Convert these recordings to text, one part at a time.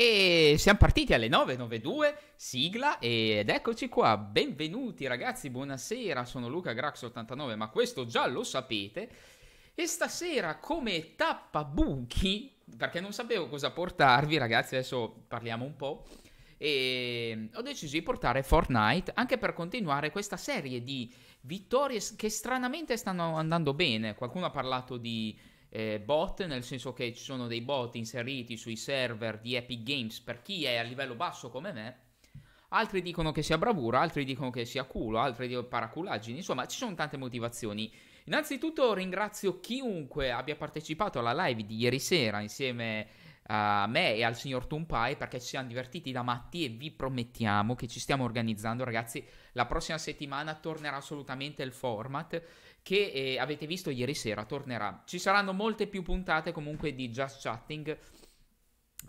E siamo partiti alle 9.92, sigla ed eccoci qua, benvenuti ragazzi, buonasera, sono Luca Grax89, ma questo già lo sapete. E stasera come tappa buchi, perché non sapevo cosa portarvi ragazzi, adesso parliamo un po', e ho deciso di portare Fortnite anche per continuare questa serie di vittorie che stranamente stanno andando bene. Qualcuno ha parlato di eh, bot, nel senso che ci sono dei bot inseriti sui server di Epic Games per chi è a livello basso come me. Altri dicono che sia bravura, altri dicono che sia culo, altri dicono paraculaggini, insomma ci sono tante motivazioni. Innanzitutto ringrazio chiunque abbia partecipato alla live di ieri sera insieme a me e al signor Tumpai perché ci siamo divertiti da matti e vi promettiamo che ci stiamo organizzando ragazzi. La prossima settimana tornerà assolutamente il format che eh, avete visto ieri sera tornerà. Ci saranno molte più puntate comunque di Just Chatting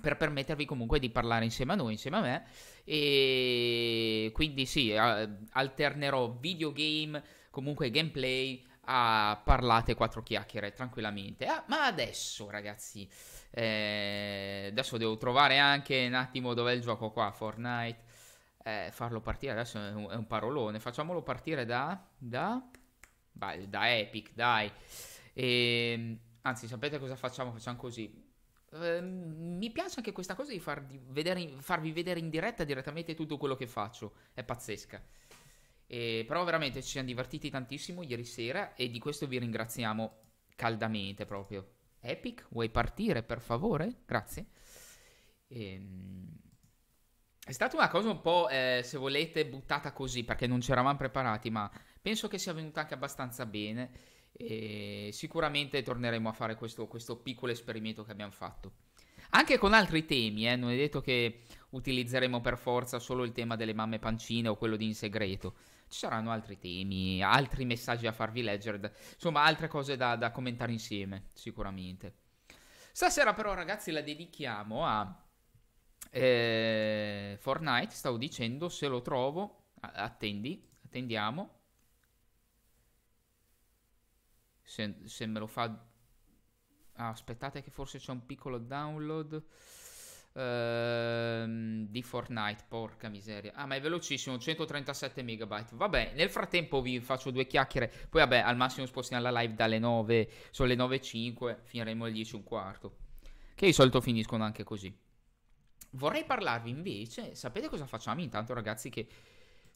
per permettervi comunque di parlare insieme a noi, insieme a me. E quindi sì, alternerò videogame, comunque gameplay a parlate quattro chiacchiere tranquillamente. Ah, ma adesso ragazzi, eh, adesso devo trovare anche un attimo dov'è il gioco qua, Fortnite. Eh, farlo partire adesso è un, parolone. Facciamolo partire da... da Vai, da Epic, dai. E, ehm, anzi, sapete cosa facciamo? Facciamo così. Eh, mi piace anche questa cosa di farvi vedere, farvi vedere in diretta direttamente tutto quello che faccio. È pazzesca. E, ehm, però veramente ci siamo divertiti tantissimo ieri sera e di questo vi ringraziamo caldamente proprio. Epic, vuoi partire per favore? Grazie. Ehm... È stata una cosa un po', eh, se volete, buttata così perché non c'eravamo preparati, ma Penso che sia venuta anche abbastanza bene e sicuramente torneremo a fare questo, questo piccolo esperimento che abbiamo fatto. Anche con altri temi, eh? non è detto che utilizzeremo per forza solo il tema delle mamme pancine o quello di in segreto. Ci saranno altri temi, altri messaggi da farvi leggere, insomma altre cose da, da commentare insieme, sicuramente. Stasera però ragazzi la dedichiamo a eh, Fortnite, stavo dicendo, se lo trovo, attendi, attendiamo. se, se me lo fa... Ah, aspettate che forse c'è un piccolo download ehm, di Fortnite. Porca miseria. Ah, ma è velocissimo, 137 megabyte. Vabbè, nel frattempo vi faccio due chiacchiere. Poi, vabbè, al massimo spostiamo la live dalle 9. Sono le 9.05, finiremo alle 10 un quarto. Che di solito finiscono anche così. Vorrei parlarvi invece. Sapete cosa facciamo intanto, ragazzi? Che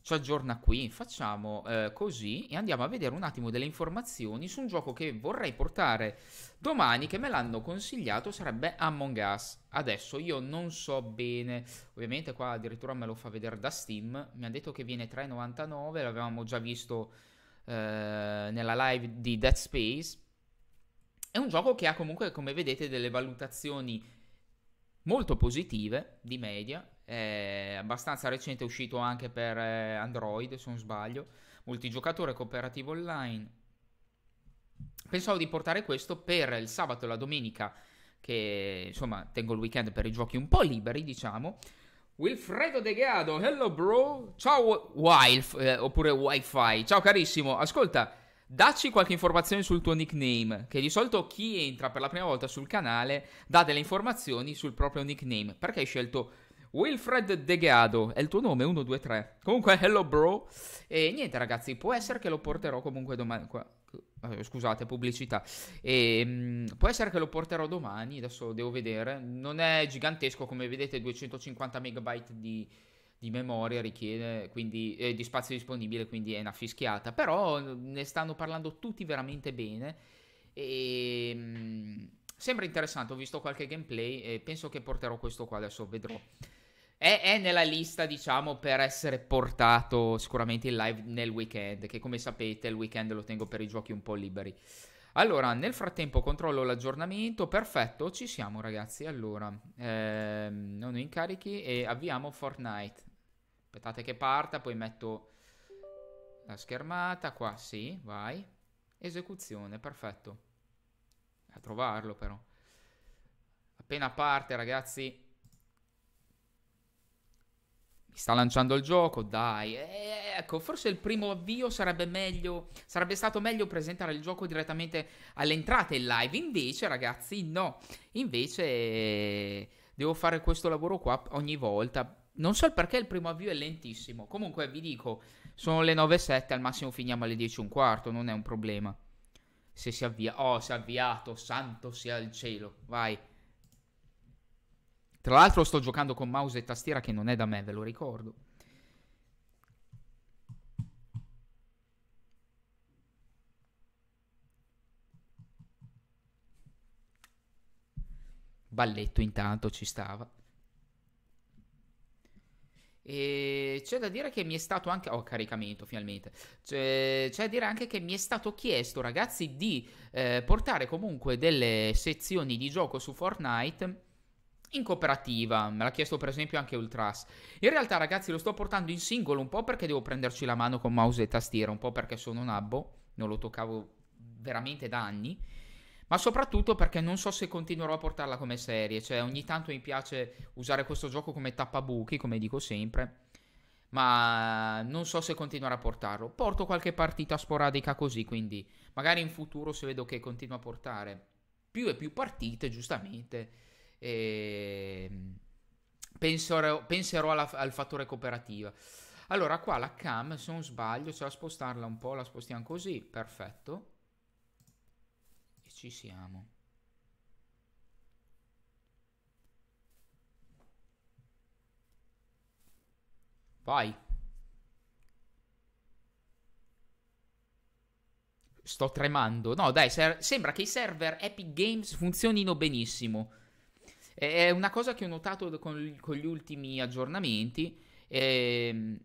ci aggiorna qui, facciamo eh, così e andiamo a vedere un attimo delle informazioni su un gioco che vorrei portare domani che me l'hanno consigliato, sarebbe Among Us. Adesso io non so bene, ovviamente qua addirittura me lo fa vedere da Steam, mi ha detto che viene 3,99, l'avevamo già visto eh, nella live di Dead Space. È un gioco che ha comunque, come vedete, delle valutazioni molto positive di media, è abbastanza recente, è uscito anche per eh, Android se non sbaglio, multigiocatore cooperativo online. Pensavo di portare questo per il sabato e la domenica, che insomma tengo il weekend per i giochi un po' liberi, diciamo. Wilfredo De Gado, hello bro, ciao Wilf, eh, oppure Wi-Fi, ciao carissimo, ascolta, Dacci qualche informazione sul tuo nickname, che di solito chi entra per la prima volta sul canale dà delle informazioni sul proprio nickname. Perché hai scelto Wilfred Degado, è il tuo nome 123. Comunque, hello bro. E niente, ragazzi, può essere che lo porterò comunque domani. Qua, eh, scusate, pubblicità. E, ehm, può essere che lo porterò domani. Adesso devo vedere. Non è gigantesco, come vedete, 250 megabyte di, di memoria richiede quindi eh, di spazio disponibile quindi è una fischiata però mm, ne stanno parlando tutti veramente bene e ehm, sembra interessante ho visto qualche gameplay e penso che porterò questo qua adesso vedrò è, è, nella lista, diciamo, per essere portato sicuramente in live nel weekend, che come sapete il weekend lo tengo per i giochi un po' liberi. Allora, nel frattempo controllo l'aggiornamento, perfetto, ci siamo ragazzi, allora, ehm, non incarichi e avviamo Fortnite. Aspettate che parta, poi metto la schermata, qua sì, vai, esecuzione, perfetto. A trovarlo però. Appena parte ragazzi, sta lanciando il gioco, dai. Eh, ecco, forse il primo avvio sarebbe meglio, sarebbe stato meglio presentare il gioco direttamente all'entrata in live. Invece, ragazzi, no. Invece eh, devo fare questo lavoro qua ogni volta. Non so il perché il primo avvio è lentissimo. Comunque vi dico, sono le 9.07, al massimo finiamo alle 10.15, non è un problema. Se si avvia... Oh, si è avviato, santo sia il cielo. Vai. Tra l'altro sto giocando con mouse e tastiera che non è da me, ve lo ricordo. Balletto intanto ci stava. E c'è da dire che mi è stato anche. Oh, caricamento finalmente. C'è, c'è da dire anche che mi è stato chiesto, ragazzi, di eh, portare comunque delle sezioni di gioco su Fortnite in cooperativa, me l'ha chiesto per esempio anche Ultras. In realtà ragazzi lo sto portando in singolo un po' perché devo prenderci la mano con mouse e tastiera, un po' perché sono un abbo, non lo toccavo veramente da anni, ma soprattutto perché non so se continuerò a portarla come serie, cioè ogni tanto mi piace usare questo gioco come tappabuchi, come dico sempre, ma non so se continuerò a portarlo. Porto qualche partita sporadica così, quindi magari in futuro se vedo che continuo a portare più e più partite, giustamente penserò, penserò alla, al fattore cooperativa. Allora qua la cam, se non sbaglio, se la spostarla un po', la spostiamo così, perfetto. E ci siamo. Vai. Sto tremando. No, dai, sembra che i server Epic Games funzionino benissimo. È una cosa che ho notato con, con gli ultimi aggiornamenti. Ehm,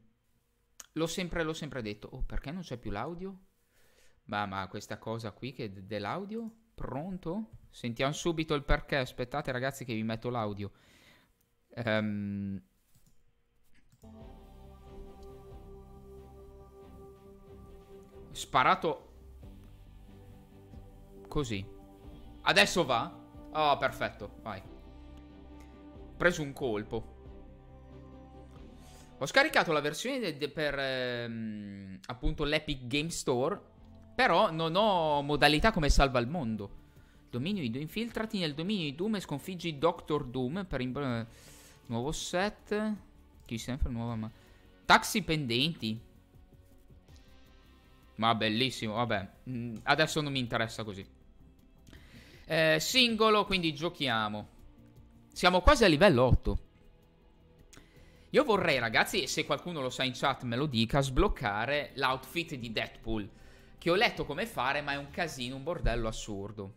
l'ho, sempre, l'ho sempre detto, oh, perché non c'è più l'audio? Ma, ma questa cosa qui che d- dell'audio? Pronto? Sentiamo subito il perché. Aspettate ragazzi che vi metto l'audio. Ehm... Sparato così. Adesso va? Oh, perfetto, vai preso un colpo. Ho scaricato la versione per ehm, appunto l'Epic Game Store, però non ho modalità come salva il mondo. Dominio di Doom, infiltrati nel dominio di Doom e sconfiggi Doctor Doom per imp- nuovo set. Chi sempre nuova ma taxi pendenti. Ma bellissimo, vabbè. Mm, adesso non mi interessa così. Eh, singolo, quindi giochiamo. Siamo quasi a livello 8. Io vorrei, ragazzi, se qualcuno lo sa in chat me lo dica, sbloccare l'outfit di Deadpool, che ho letto come fare, ma è un casino, un bordello assurdo.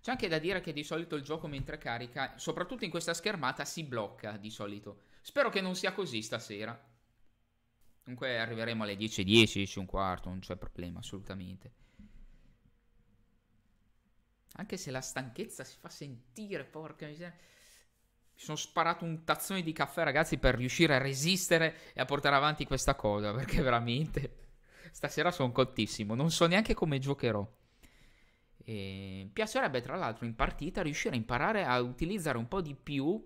C'è anche da dire che di solito il gioco mentre carica, soprattutto in questa schermata, si blocca di solito. Spero che non sia così stasera. Comunque arriveremo alle 10.10, 10 un quarto, non c'è problema assolutamente. Anche se la stanchezza si fa sentire, porca miseria. Mi sono sparato un tazzone di caffè, ragazzi, per riuscire a resistere e a portare avanti questa cosa, perché veramente stasera sono cottissimo, non so neanche come giocherò. E... Piacerebbe tra l'altro in partita riuscire a imparare a utilizzare un po' di più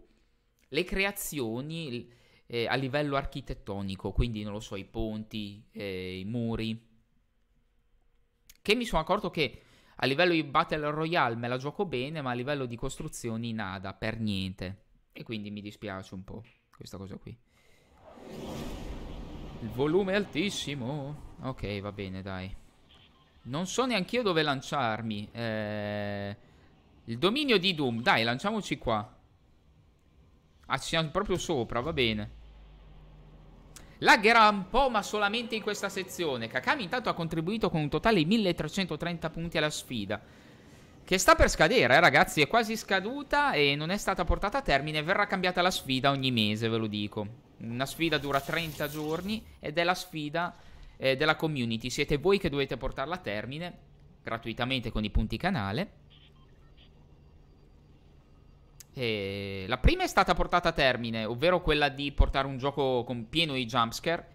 le creazioni, eh, a livello architettonico, quindi non lo so, i ponti, eh, i muri, che mi sono accorto che a livello di Battle Royale me la gioco bene, ma a livello di costruzioni nada, per niente. E quindi mi dispiace un po' questa cosa qui. Il volume è altissimo. Ok, va bene, dai. Non so neanche io dove lanciarmi. Eh... Il dominio di Doom. Dai, lanciamoci qua. Ah, ci siamo proprio sopra, va bene. Laggerà un po' ma solamente in questa sezione Kakami intanto ha contribuito con un totale di 1330 punti alla sfida Che sta per scadere eh, ragazzi È quasi scaduta e non è stata portata a termine Verrà cambiata la sfida ogni mese ve lo dico Una sfida dura 30 giorni Ed è la sfida eh, della community Siete voi che dovete portarla a termine Gratuitamente con i punti canale e eh, la prima è stata portata a termine, ovvero quella di portare un gioco con pieno di jumpscare.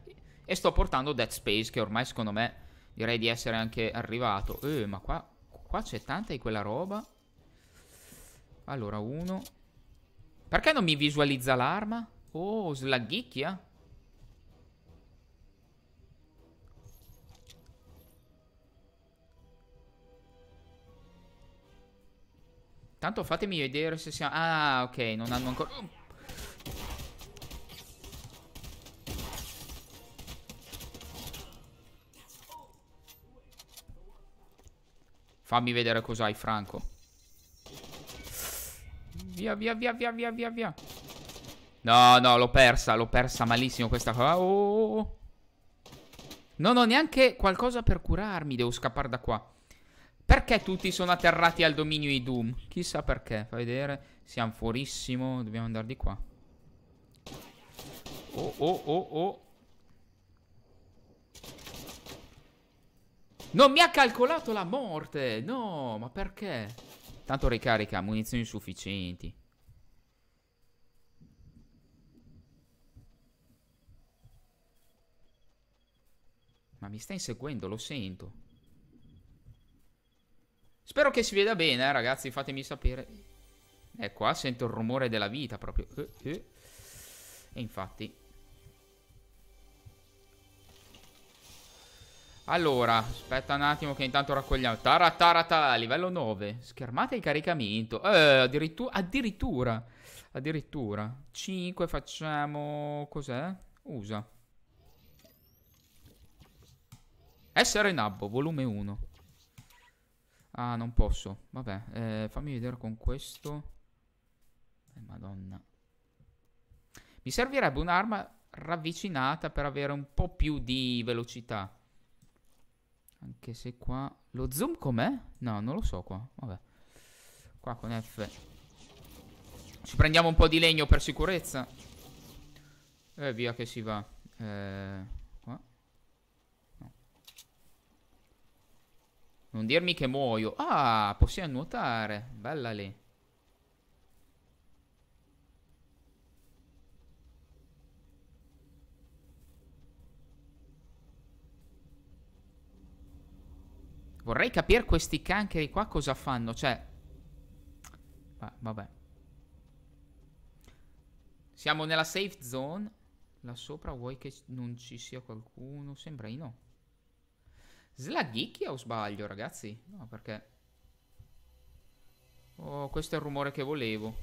E sto portando Dead Space, che ormai secondo me direi di essere anche arrivato. Eh, ma qua, qua c'è tanta di quella roba. Allora, uno. Perché non mi visualizza l'arma? Oh, slaghicchia. Tanto fatemi vedere se siamo... Ah, ok, non hanno ancora... Fammi vedere cos'hai, Franco. Via, via, via, via, via, via, via. No, no, l'ho persa, l'ho persa malissimo questa qua. Oh, oh, oh. oh. Non ho neanche qualcosa per curarmi, devo scappare da qua. Perché tutti sono atterrati al dominio di Doom? Chissà perché, fai vedere. Siamo fuorissimo, dobbiamo andare di qua. Oh, oh, oh, oh. Non mi ha calcolato la morte, no, ma perché? Tanto ricarica, munizioni sufficienti. Ma mi sta inseguendo, lo sento. Spero che si veda bene, eh, ragazzi, fatemi sapere. Eh, qua sento il rumore della vita proprio. Eh, eh. E infatti. Allora, aspetta un attimo che intanto raccogliamo. Taratarata, livello 9. Schermata di caricamento. Eh, addirittura, addirittura. Addirittura. 5 facciamo... Cos'è? Usa. Essere nabbo, volume 1. Ah, non posso. Vabbè, eh, fammi vedere con questo. Eh, madonna. Mi servirebbe un'arma ravvicinata per avere un po' più di velocità. Anche se qua... Lo zoom com'è? No, non lo so qua. Vabbè. Qua con F. Ci prendiamo un po' di legno per sicurezza. E eh, via che si va. Eh... Non dirmi che muoio. Ah, possiamo nuotare. Bella lì. Vorrei capire questi cancheri qua cosa fanno. Cioè... Ah, vabbè. Siamo nella safe zone. Là sopra vuoi che non ci sia qualcuno? Sembra di no. Slaghicchia o sbaglio, ragazzi? No, perché... Oh, questo è il rumore che volevo.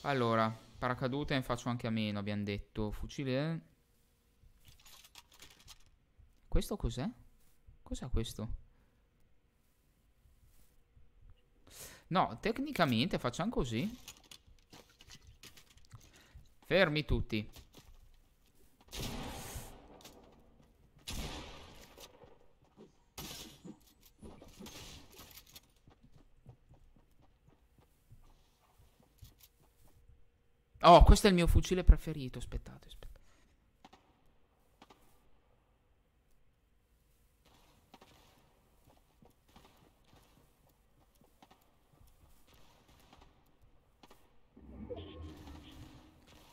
Allora, paracadute ne faccio anche a meno, abbiamo detto. Fucile... Questo cos'è? Cos'è questo? No, tecnicamente facciamo così. Fermi tutti. Oh, questo è il mio fucile preferito. Aspettate, aspettate.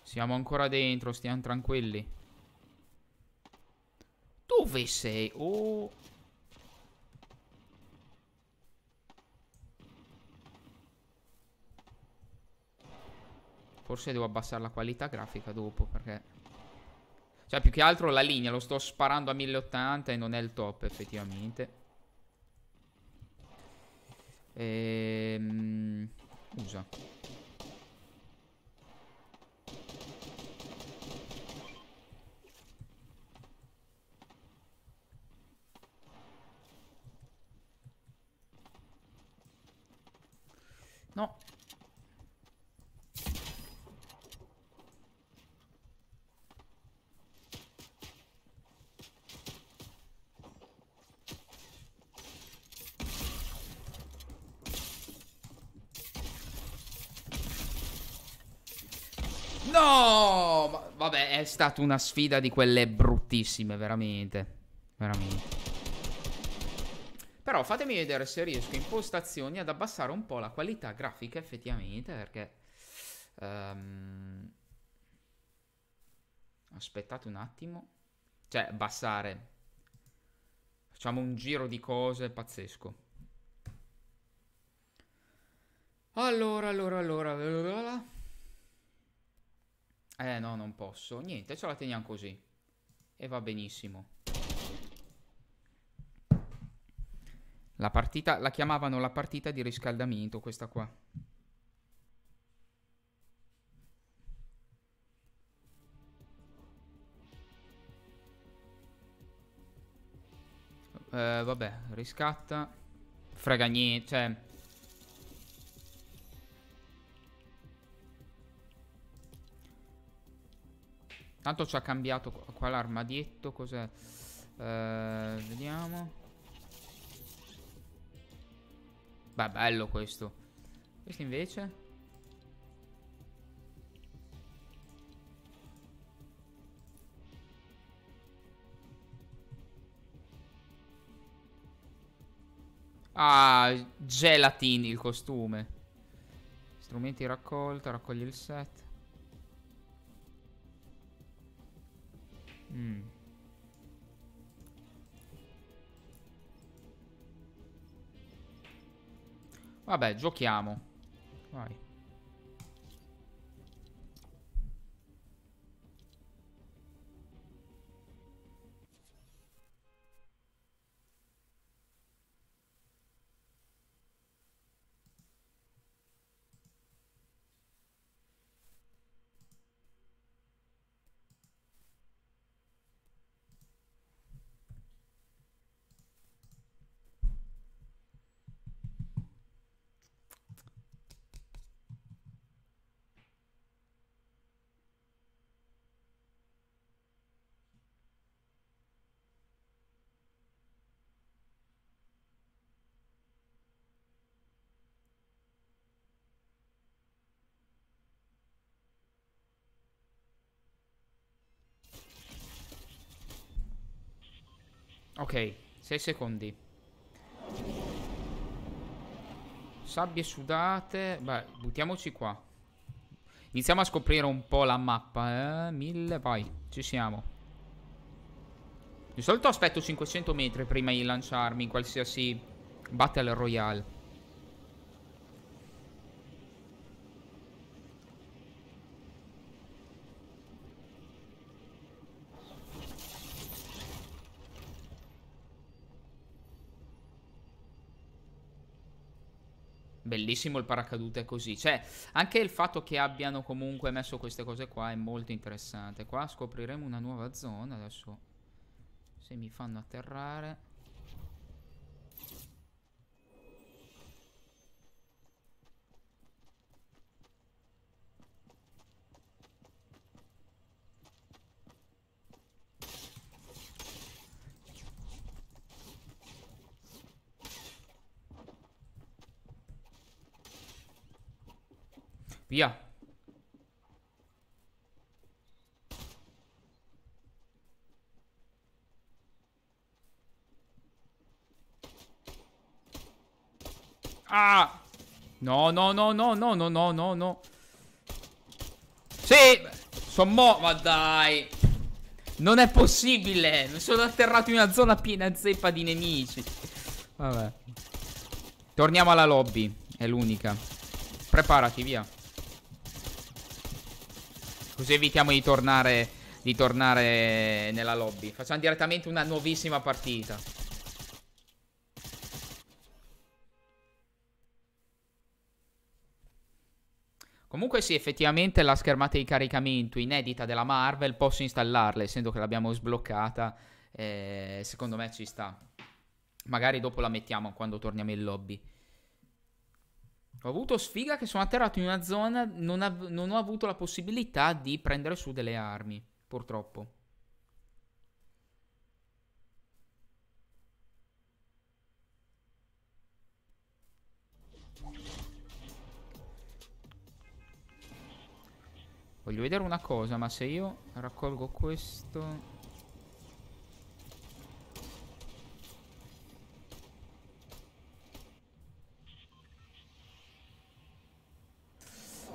Siamo ancora dentro, stiamo tranquilli. Dove sei? Oh... Forse devo abbassare la qualità grafica dopo perché... Cioè più che altro la linea lo sto sparando a 1080 e non è il top effettivamente. Ehm... Usa. stata una sfida di quelle bruttissime, veramente. Veramente. Però fatemi vedere se riesco in postazioni ad abbassare un po' la qualità grafica effettivamente, perché... Um, aspettate un attimo. Cioè, abbassare. Facciamo un giro di cose pazzesco. Allora, allora, allora... Eh no, non posso. Niente, ce la teniamo così. E va benissimo. La partita, la chiamavano la partita di riscaldamento, questa qua. Eh, vabbè, riscatta. Frega niente, cioè... Tanto ci ha cambiato qua l'armadietto, cos'è? Eh, vediamo. Beh, bello questo. Questo invece? Ah, gelatin il costume. Strumenti raccolta, raccogli il set. Mm. Vabbè, giochiamo. Vai. Ok, 6 secondi. Sabbie sudate. Beh, buttiamoci qua. Iniziamo a scoprire un po' la mappa. Eh? Mille, vai, ci siamo. Di solito aspetto 500 metri prima di lanciarmi in qualsiasi Battle Royale. bellissimo il paracadute così. Cioè, anche il fatto che abbiano comunque messo queste cose qua è molto interessante. Qua scopriremo una nuova zona adesso. Se mi fanno atterrare. Via. Ah! No, no, no, no, no, no, no, no, no. Sì! Sono mo... Ma dai! Non è possibile! Mi Sono atterrato in una zona piena zeppa di nemici. Vabbè. Torniamo alla lobby. È l'unica. Preparati, via. Così evitiamo di tornare, di tornare nella lobby. Facciamo direttamente una nuovissima partita. Comunque sì, effettivamente la schermata di caricamento inedita della Marvel posso installarla, essendo che l'abbiamo sbloccata, eh, secondo me ci sta. Magari dopo la mettiamo quando torniamo in lobby. Ho avuto sfiga che sono atterrato in una zona, non, av- non ho avuto la possibilità di prendere su delle armi, purtroppo. Voglio vedere una cosa, ma se io raccolgo questo...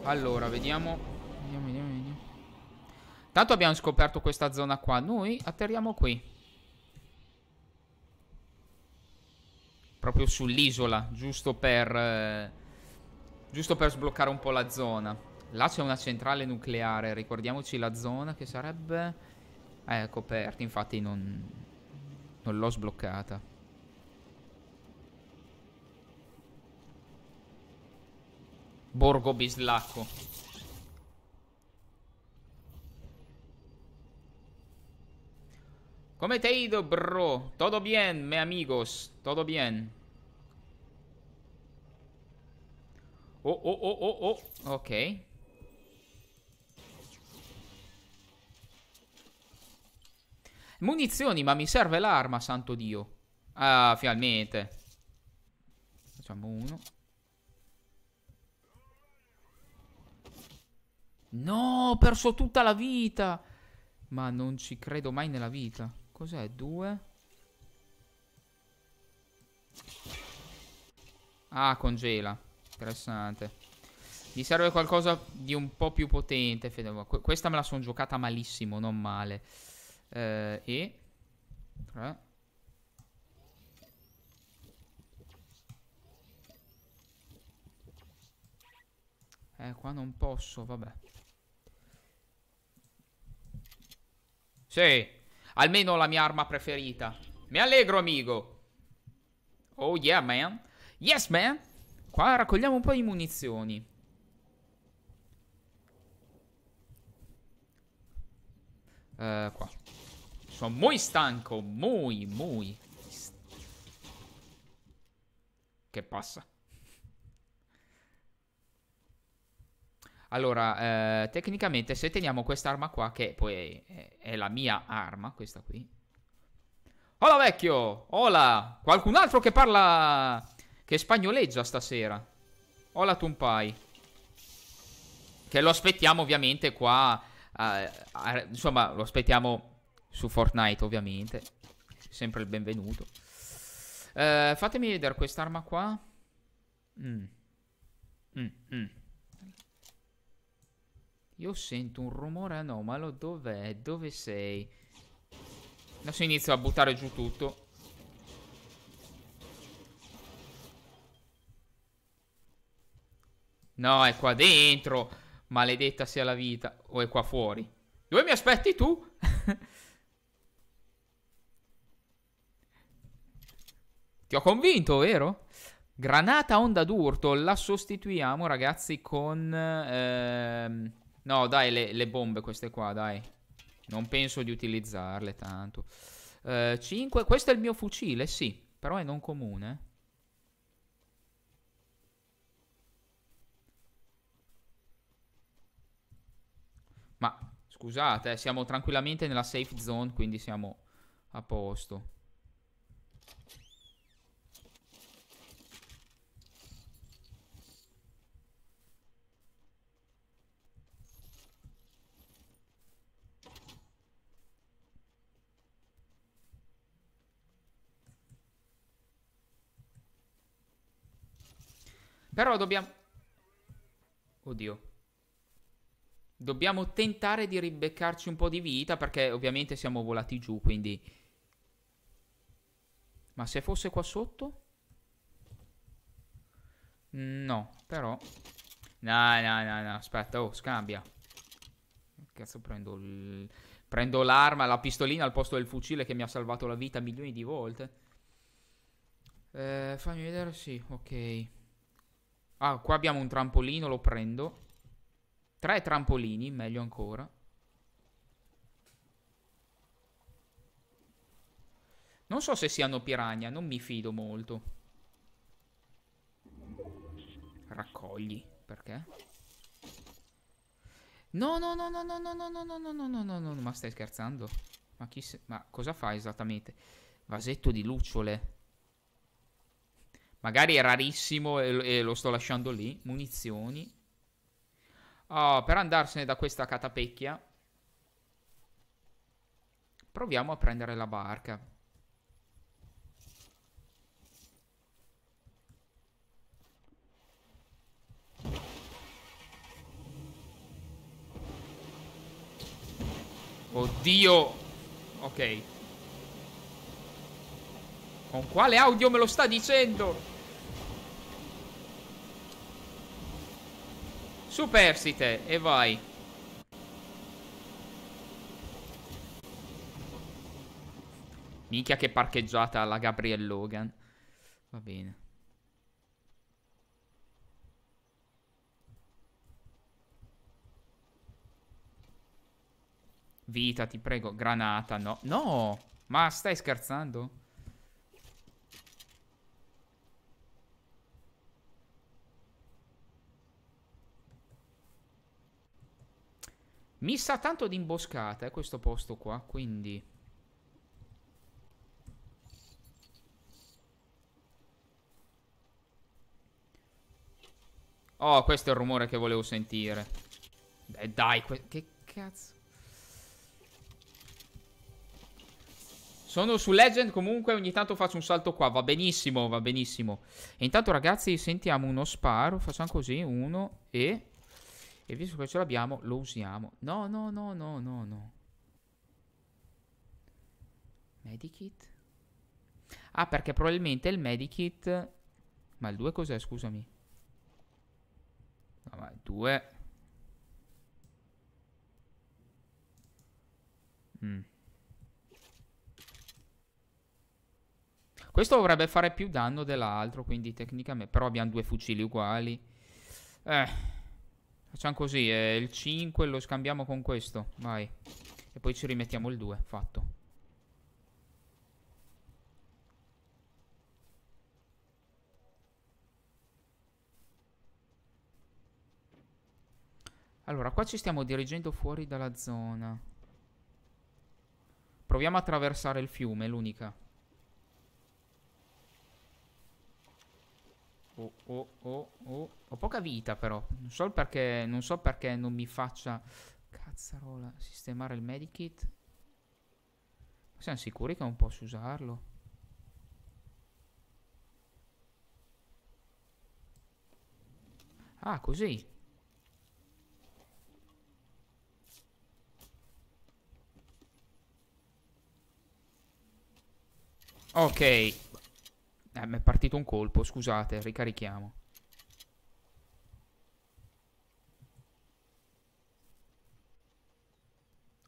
Allora, vediamo. Vediamo, vediamo, vediamo. Tanto abbiamo scoperto questa zona qua. Noi atterriamo qui. Proprio sull'isola, giusto per... Eh, giusto per sbloccare un po' la zona. Là c'è una centrale nucleare. Ricordiamoci la zona che sarebbe... Eh, coperta. Infatti non... Non l'ho sbloccata. Borgo Bislacco. Come te ido, bro? Todo bien, me amigos. Todo bien. Oh, oh, oh, oh, oh. Ok. Munizioni, ma mi serve l'arma, santo dio. Ah, finalmente. Facciamo uno. No, ho perso tutta la vita. Ma non ci credo mai nella vita. Cos'è? Due? Ah, congela. Interessante. Mi serve qualcosa di un po' più potente. Qu questa me la sono giocata malissimo, non male. Eh, e... Tre. Eh, qua non posso, vabbè. Sì, almeno la mia arma preferita. Mi allegro, amico. Oh, yeah, man. Yes, man. Qua raccogliamo un po' di munizioni. Uh, qua. Sono muy stanco, muy, muy. Che passa? Allora, eh, tecnicamente se teniamo quest'arma qua, che poi è, è, la mia arma, questa qui. Hola vecchio! Hola! Qualcun altro che parla... che spagnoleggia stasera. Hola Tumpai. Che lo aspettiamo ovviamente qua... Eh, a, insomma, lo aspettiamo su Fortnite ovviamente. Sempre il benvenuto. Eh, fatemi vedere quest'arma qua. Mm. Mm, mm. Io sento un rumore anomalo. Dov'è? Dove sei? Adesso inizio a buttare giù tutto. No, è qua dentro. Maledetta sia la vita. O è qua fuori. Dove mi aspetti tu? Ti ho convinto, vero? Granata onda d'urto. La sostituiamo, ragazzi, con... Ehm... No, dai, le, le bombe queste qua, dai. Non penso di utilizzarle tanto. Uh, Questo è il mio fucile, sì. Però è non comune. Ma scusate, eh, siamo tranquillamente nella safe zone, quindi siamo a posto. Però dobbiamo... Oddio. Dobbiamo tentare di ribeccarci un po' di vita perché ovviamente siamo volati giù, quindi... Ma se fosse qua sotto? No, però... No, no, no, no, aspetta, oh, scambia. Cazzo, prendo il... Prendo l'arma, la pistolina al posto del fucile che mi ha salvato la vita milioni di volte. Eh, fammi vedere, sì, ok. Ah, qua abbiamo un trampolino, lo prendo. Tre trampolini, meglio ancora. Non so se siano piragna, non mi fido molto. Raccogli, perché? No, no, no, no, no, no, no, no, no, no, no, no, no, no, ma stai scherzando? Ma chi se... ma cosa fa esattamente? Vasetto di lucciole. Magari è rarissimo e, e lo sto lasciando lì. Munizioni. Oh, per andarsene da questa catapecchia. Proviamo a prendere la barca. Oddio. Ok. Con quale audio me lo sta dicendo? Superstite e vai Minchia che parcheggiata la Gabriel Logan Va bene Vita ti prego Granata no No Ma stai scherzando? Mi sa tanto di imboscata eh, questo posto qua, quindi... Oh, questo è il rumore che volevo sentire. Beh, dai, che cazzo. Sono su Legend comunque, ogni tanto faccio un salto qua, va benissimo, va benissimo. E intanto ragazzi sentiamo uno sparo, facciamo così, uno e... E visto che ce l'abbiamo, lo usiamo. No, no, no, no, no, no. Medikit. Ah, perché probabilmente il medikit... Ma il 2 cos'è, scusami? No, ma il 2... Mm. Questo dovrebbe fare più danno dell'altro, quindi tecnicamente... Però abbiamo due fucili uguali. Eh... Facciamo così, eh, il 5 lo scambiamo con questo, vai. E poi ci rimettiamo il 2, fatto. Allora, qua ci stiamo dirigendo fuori dalla zona. Proviamo a attraversare il fiume, l'unica. Oh, oh, oh, oh. Ho poca vita però. Non so perché non, so perché non mi faccia... Cazzarola. Sistemare il medikit. Ma siamo sicuri che non posso usarlo? Ah, così. Ok. Eh, mi è partito un colpo, scusate, ricarichiamo.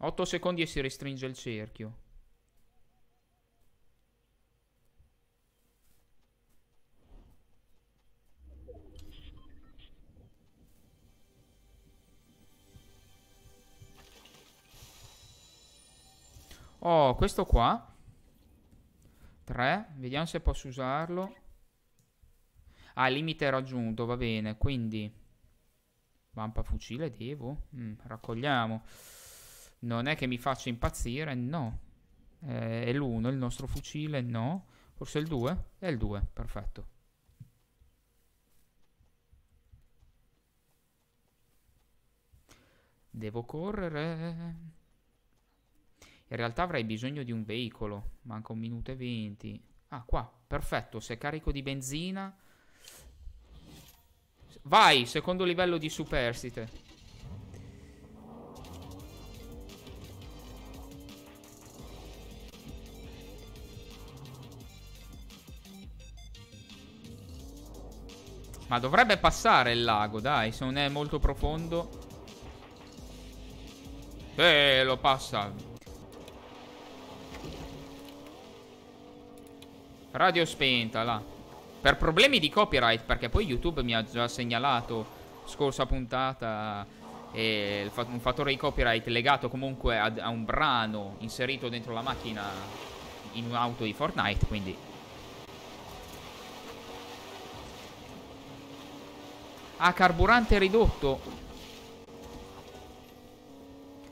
Otto secondi e si restringe il cerchio. Oh, questo qua 3, vediamo se posso usarlo. Ah, limite raggiunto, va bene, quindi... Vampa fucile devo? Mm, raccogliamo. Non è che mi faccia impazzire, no. Eh, è l'1 il nostro fucile, no. Forse è il 2? È il 2, perfetto. Devo correre. In realtà avrei bisogno di un veicolo. Manca un minuto e venti. Ah, qua. Perfetto, se carico di benzina... Vai, secondo livello di superstite. Ma dovrebbe passare il lago, dai, se non è molto profondo. Eh, lo passa. Radio spenta, là. Per problemi di copyright, perché poi YouTube mi ha già segnalato scorsa puntata eh, un fattore di copyright legato comunque a, a un brano inserito dentro la macchina in un'auto di Fortnite, quindi Ah, carburante ridotto.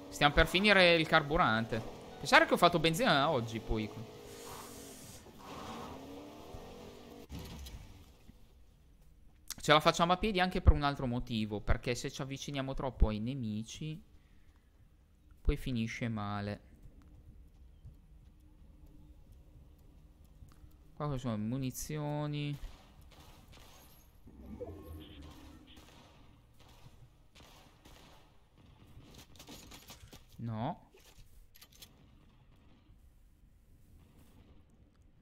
Stiamo per finire il carburante. Pensare che ho fatto benzina oggi, poi. Ce la facciamo a piedi anche per un altro motivo, perché se ci avviciniamo troppo ai nemici, poi finisce male. Qua ci sono munizioni. No.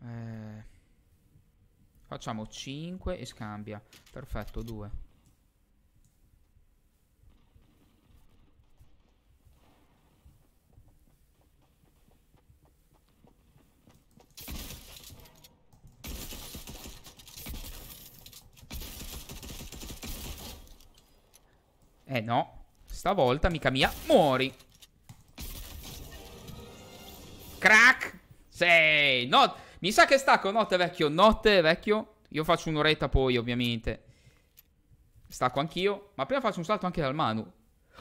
Eh... Facciamo 5 e scambia. Perfetto, 2. Eh no, stavolta amica mia, muori. Crack! Sei not mi sa che stacco, notte vecchio, notte vecchio. Io faccio un'oretta poi, ovviamente. Stacco anch'io. Ma prima faccio un salto anche dal Manu.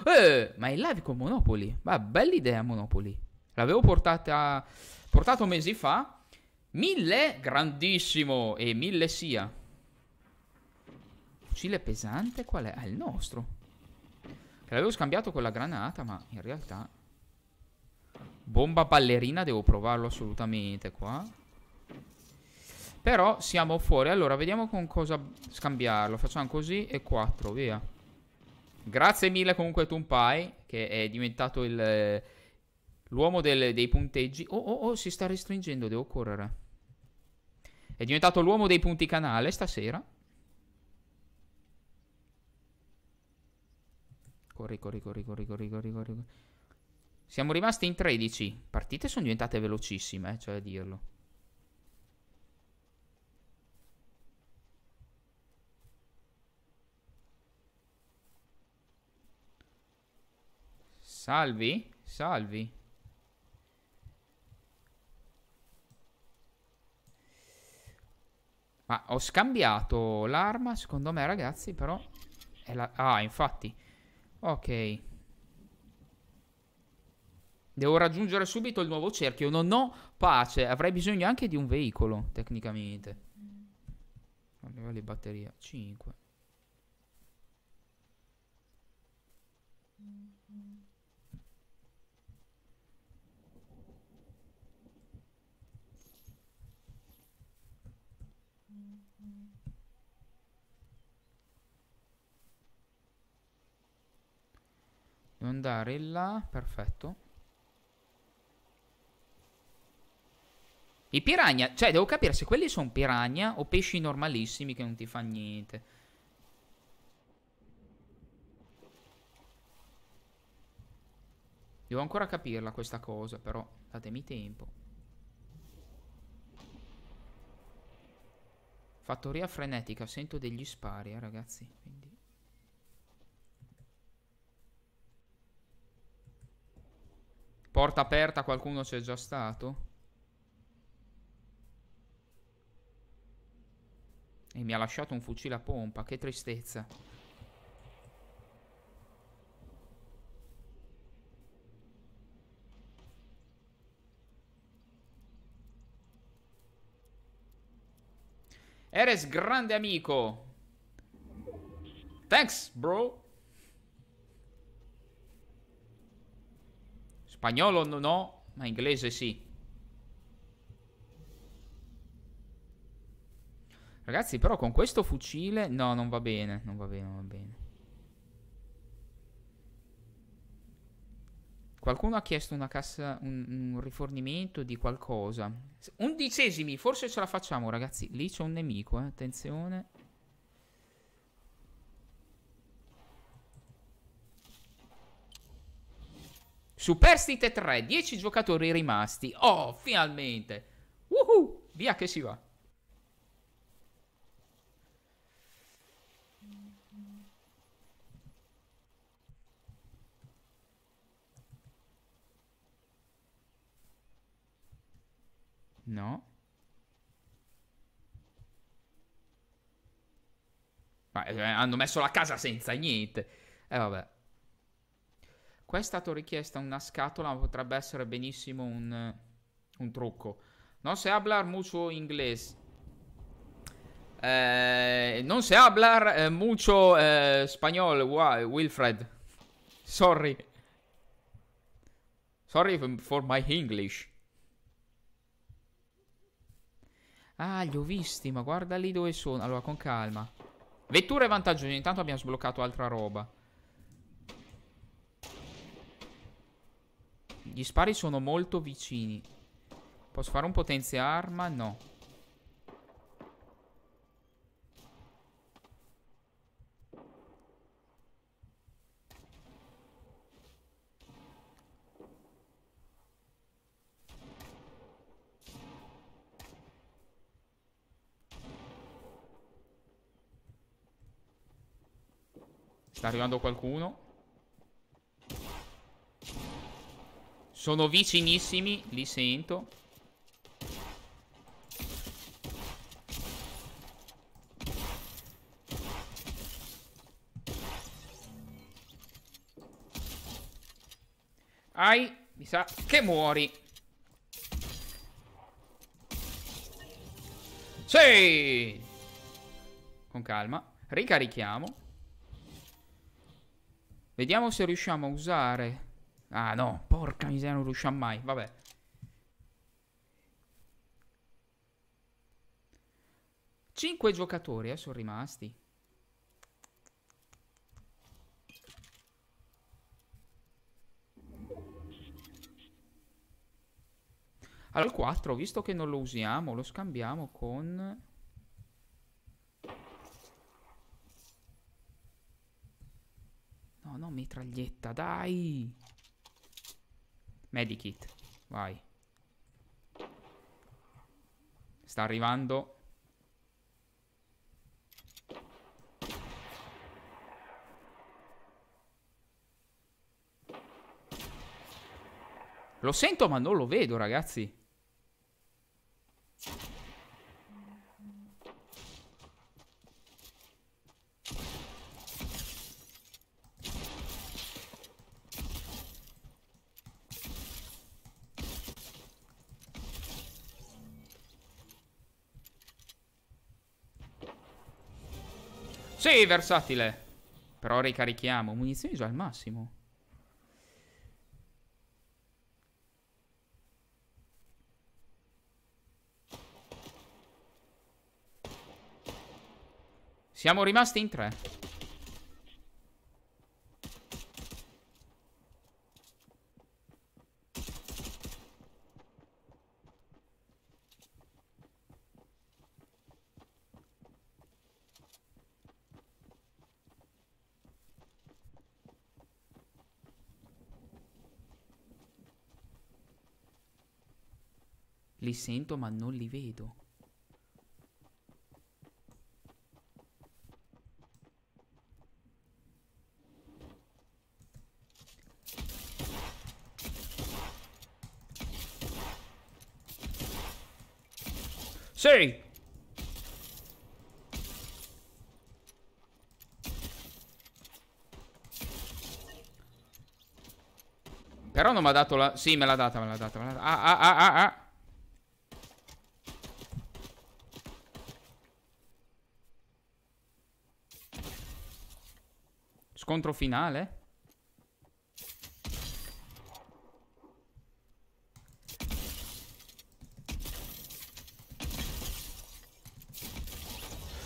Eh, ma in live con Monopoli. Ma bella idea Monopoli. L'avevo portata, portato mesi fa. Mille, grandissimo. E mille sia. Fucile pesante qual è? Ah, il nostro. L'avevo scambiato con la granata, ma in realtà... Bomba ballerina devo provarlo assolutamente qua. Però siamo fuori. Allora, vediamo con cosa scambiarlo. Facciamo così e 4, via. Grazie mille comunque Tumpai, che è diventato il... Eh, l'uomo dei punteggi... Oh, oh, oh, si sta restringendo, devo correre. È diventato l'uomo dei punti canale stasera. Corri, corri, corri, corri, corri, corri, corri. Siamo rimasti in 13. Partite sono diventate velocissime, eh, cioè a dirlo. Salvi? Salvi? Ma ho scambiato l'arma, secondo me ragazzi, però... La... Ah, infatti. Ok. Devo raggiungere subito il nuovo cerchio. Non ho pace. Avrei bisogno anche di un veicolo, tecnicamente. A livello batteria. 5. Devo andare là, perfetto. I piranha, cioè devo capire se quelli sono piranha o pesci normalissimi che non ti fa niente. Devo ancora capirla questa cosa però, datemi tempo. Fattoria frenetica, sento degli spari eh, ragazzi, quindi... Porta aperta qualcuno c'è già stato? E mi ha lasciato un fucile a pompa, che tristezza. Eres grande amico. Thanks, bro. Spagnolo no, ma inglese sì. Ragazzi, però con questo fucile... No, non va bene, non va bene, non va bene. Qualcuno ha chiesto una cassa, un, un, rifornimento di qualcosa. Undicesimi, forse ce la facciamo, ragazzi. Lì c'è un nemico, eh. attenzione. Superstite 3, 10 giocatori rimasti. Oh, finalmente! Woohoo! Via che si va. No. Ma eh, hanno messo la casa senza niente. E eh, vabbè. Qua è stata richiesta una scatola, ma potrebbe essere benissimo un, eh, un trucco. Non se hablar mucho inglés. Eh, non se hablar eh, mucho eh, spagnol, Wilfred. Sorry. Sorry for my English. Ah, li ho visti, ma guarda lì dove sono. Allora, con calma. Vetture e vantaggiosi. Intanto abbiamo sbloccato altra roba. Gli spari sono molto vicini. Posso fare un potenzia arma? No. Sta arrivando qualcuno. Sono vicinissimi, li sento. Ai, mi sa che muori. Sì! Con calma. Ricarichiamo. Vediamo se riusciamo a usare Ah no, porca miseria, non riusciamo mai. Vabbè. Cinque giocatori, eh, sono rimasti. Allora, il 4, visto che non lo usiamo, lo scambiamo con... No, no, mitraglietta, dai! Medikit. Vai. Sta arrivando. Lo sento ma non lo vedo, ragazzi. versatile. Però ricarichiamo. Munizioni già al massimo. Siamo rimasti in tre. sento ma non li vedo. Sì! Però non mi ha dato la... Sì, me l'ha data, me l'ha data, me l'ha data. Ah, ah, ah, ah, ah. scontro finale?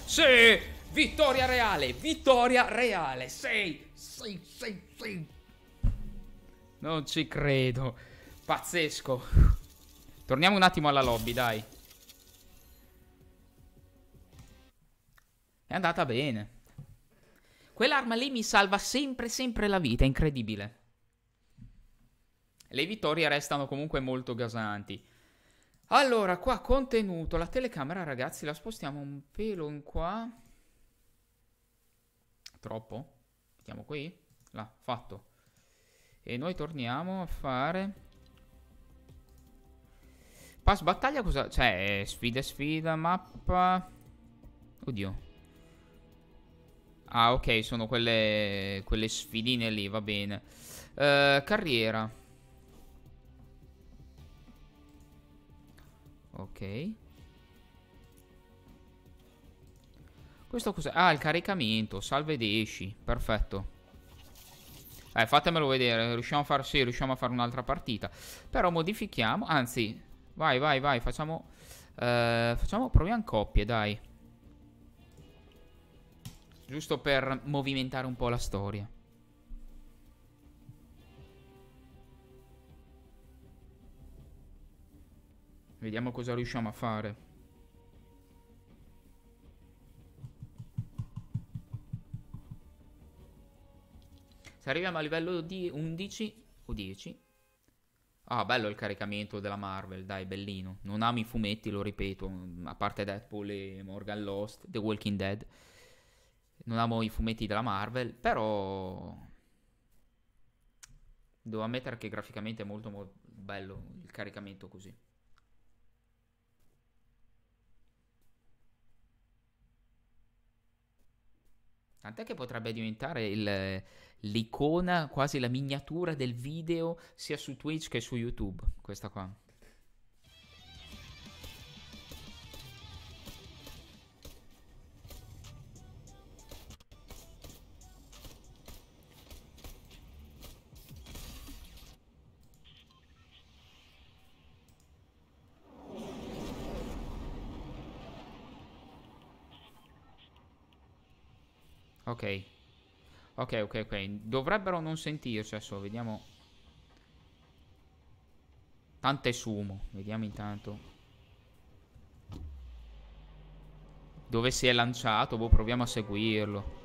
Sì! Vittoria reale! Vittoria reale! Sei! Sei! Sei! Sei! Non ci credo. Pazzesco. Torniamo un attimo alla lobby, dai. È andata bene. Quell'arma lì mi salva sempre, sempre la vita, incredibile. Le vittorie restano comunque molto gasanti. Allora, qua contenuto, la telecamera ragazzi la spostiamo un pelo in qua. Troppo? Mettiamo qui? Là, fatto. E noi torniamo a fare... Pass battaglia cosa? Cioè, sfida sfida, mappa... Oddio. Ah, ok, sono quelle, quelle sfidine lì, va bene. Uh, carriera. Ok. Questo cos'è? Ah, il caricamento. Salve ed esci. Perfetto. Eh, fatemelo vedere. Riusciamo a far... Sì, riusciamo a fare un'altra partita. Però modifichiamo. Anzi, vai, vai, vai. Facciamo... Uh, facciamo... Proviamo coppie, dai. Giusto per movimentare un po' la storia. Vediamo cosa riusciamo a fare. Se arriviamo a livello di 11 o 10. Ah, bello il caricamento della Marvel, dai, bellino. Non amo i fumetti, lo ripeto, a parte Deadpool e Morgan Lost, The Walking Dead non amo i fumetti della Marvel, però devo ammettere che graficamente è molto, molto bello il caricamento così. Tant'è che potrebbe diventare il, l'icona, quasi la miniatura del video sia su Twitch che su YouTube, questa qua. Ok. Ok, ok, ok. Dovrebbero non sentirci adesso, vediamo. Tante sumo, vediamo intanto. Dove si è lanciato? Boh, proviamo a seguirlo.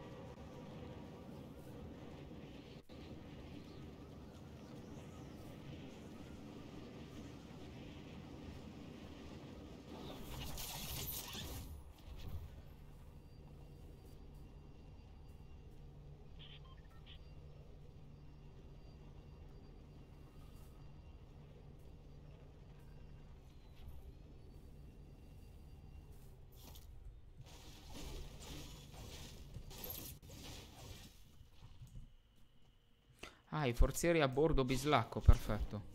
i forzieri a bordo bislacco, perfetto.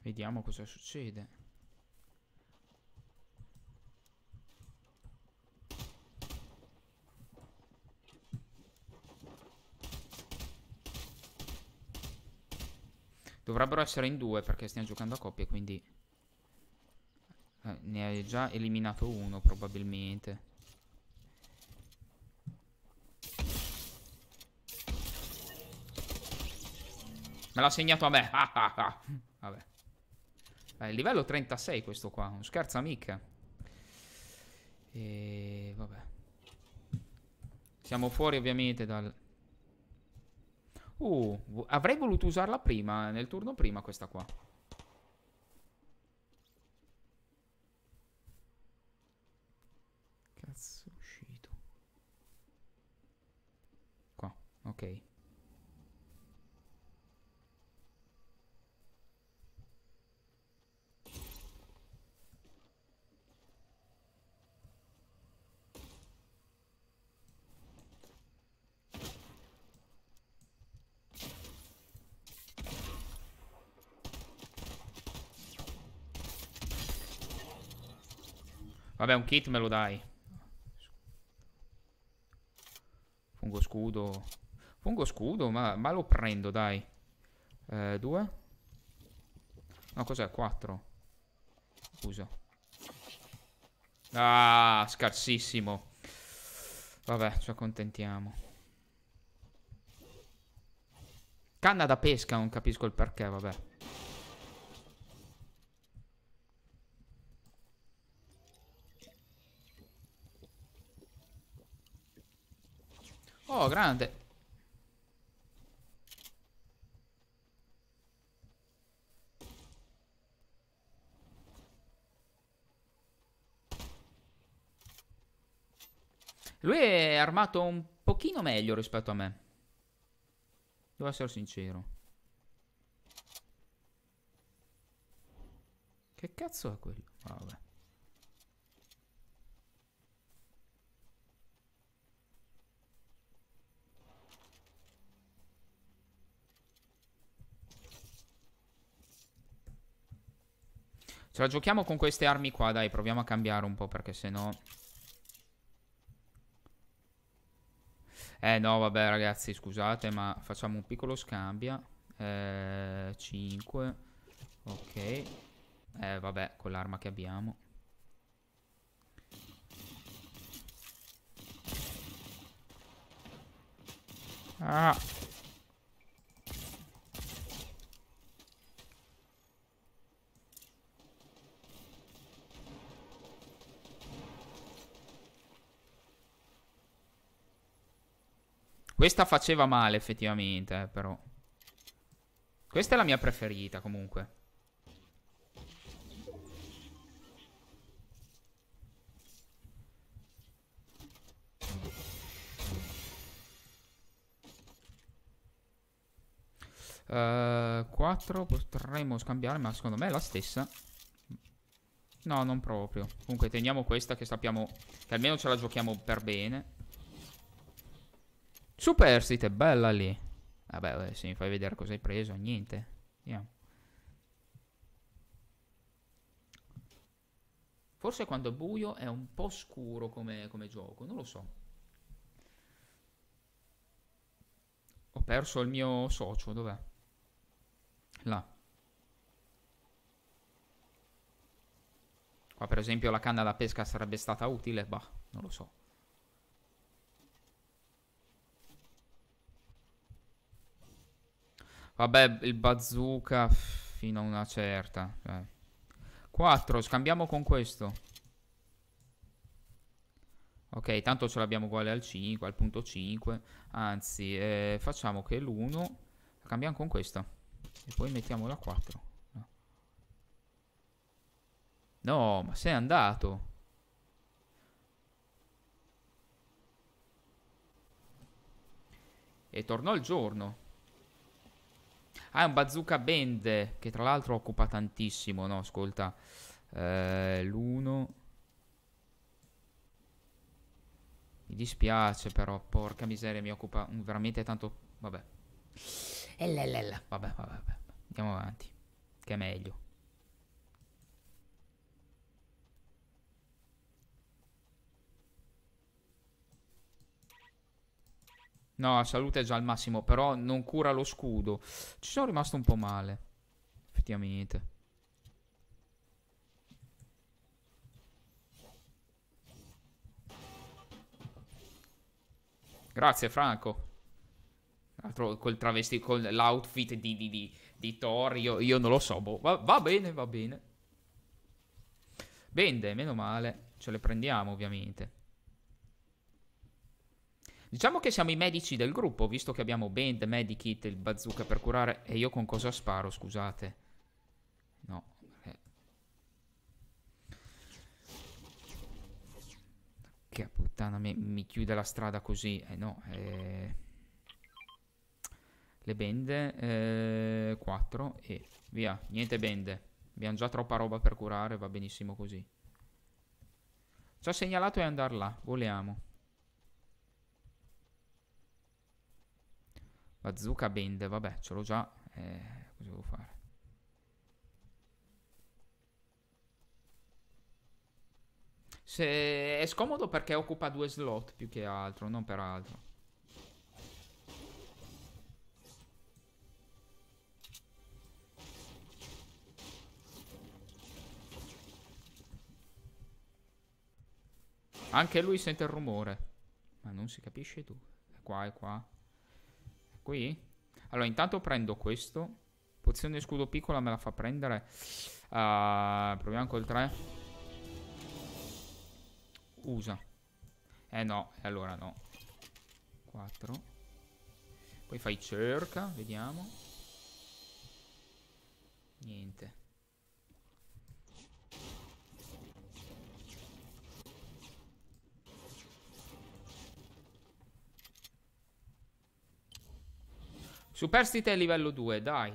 Vediamo cosa succede. Dovrebbero essere in due perché stiamo giocando a coppie, quindi... Eh, ne hai già eliminato uno, probabilmente. Me l'ha segnato a me. Ah, ah, ah. Vabbè. È eh, livello 36 questo qua. Non scherza mica. E vabbè. Siamo fuori ovviamente dal... Uh, avrei voluto usarla prima, nel turno prima questa qua. Cazzo è uscito. Qua, ok. Vabbè, un kit me lo dai. Fungo scudo. Fungo scudo, ma, ma lo prendo, dai. Eh, due. No, cos'è? Quattro. Scusa. Ah, scarsissimo. Vabbè, ci accontentiamo. Canna da pesca, non capisco il perché, vabbè. Oh, grande. Lui è armato un pochino meglio rispetto a me. Devo essere sincero. Che cazzo è quello? Ah, vabbè. Ce la giochiamo con queste armi qua, dai, proviamo a cambiare un po' perché sennò... Eh no, vabbè ragazzi, scusate, ma facciamo un piccolo scambio. Eh, 5. Ok. Eh, vabbè, con l'arma che abbiamo. Ah. Questa faceva male effettivamente, eh, però. Questa è la mia preferita comunque. Uh, eh, 4 potremmo scambiare, ma secondo me è la stessa. No, non proprio. Comunque teniamo questa che sappiamo che almeno ce la giochiamo per bene. Superstite, bella lì. Vabbè, se mi fai vedere cosa hai preso, niente. Andiamo. Forse quando è buio è un po' scuro come, come gioco, non lo so. Ho perso il mio socio, dov'è? Là. Qua per esempio la canna da pesca sarebbe stata utile, bah, non lo so. Vabbè, il bazooka fino a una certa. Dai. Cioè. 4, scambiamo con questo. Ok, tanto ce l'abbiamo uguale al 5, al punto 5. Anzi, eh, facciamo che l'1 la cambiamo con questa. E poi mettiamo la 4. no ma sei andato. E tornò il giorno. Ah, è un bazooka band, che tra l'altro occupa tantissimo, no? Ascolta, eh, l'1... Mi dispiace però, porca miseria, mi occupa veramente tanto... Vabbè. Ellellella. Vabbè, vabbè, vabbè. Andiamo avanti, che è meglio. No, la salute è già al massimo, però non cura lo scudo. Ci sono rimasto un po' male, effettivamente. Grazie Franco. Altro col travesti, con l'outfit di, di, di, di Thor, io, io, non lo so. Boh. Va, va bene, va bene. Bende, meno male. Ce le prendiamo ovviamente. Diciamo che siamo i medici del gruppo, visto che abbiamo Band, Medikit, il bazooka per curare. E io con cosa sparo, scusate? No. Eh. Che puttana, mi, mi, chiude la strada così. Eh no, eh. Le bende, eh, 4 e via, niente bende. Abbiamo già troppa roba per curare, va benissimo così. Ci ha segnalato e andare là, voliamo. Bazooka Bend, vabbè, ce l'ho già. Eh, cosa devo fare? Se è scomodo perché occupa due slot più che altro, non per altro. Anche lui sente il rumore. Ma non si capisce tu. È qua, è qua. Qui? Allora, intanto prendo questo. Pozione scudo piccola me la fa prendere. Uh, proviamo col 3. Usa. Eh no, allora no. 4. Poi fai cerca, vediamo. Niente. Superstite è livello 2, dai.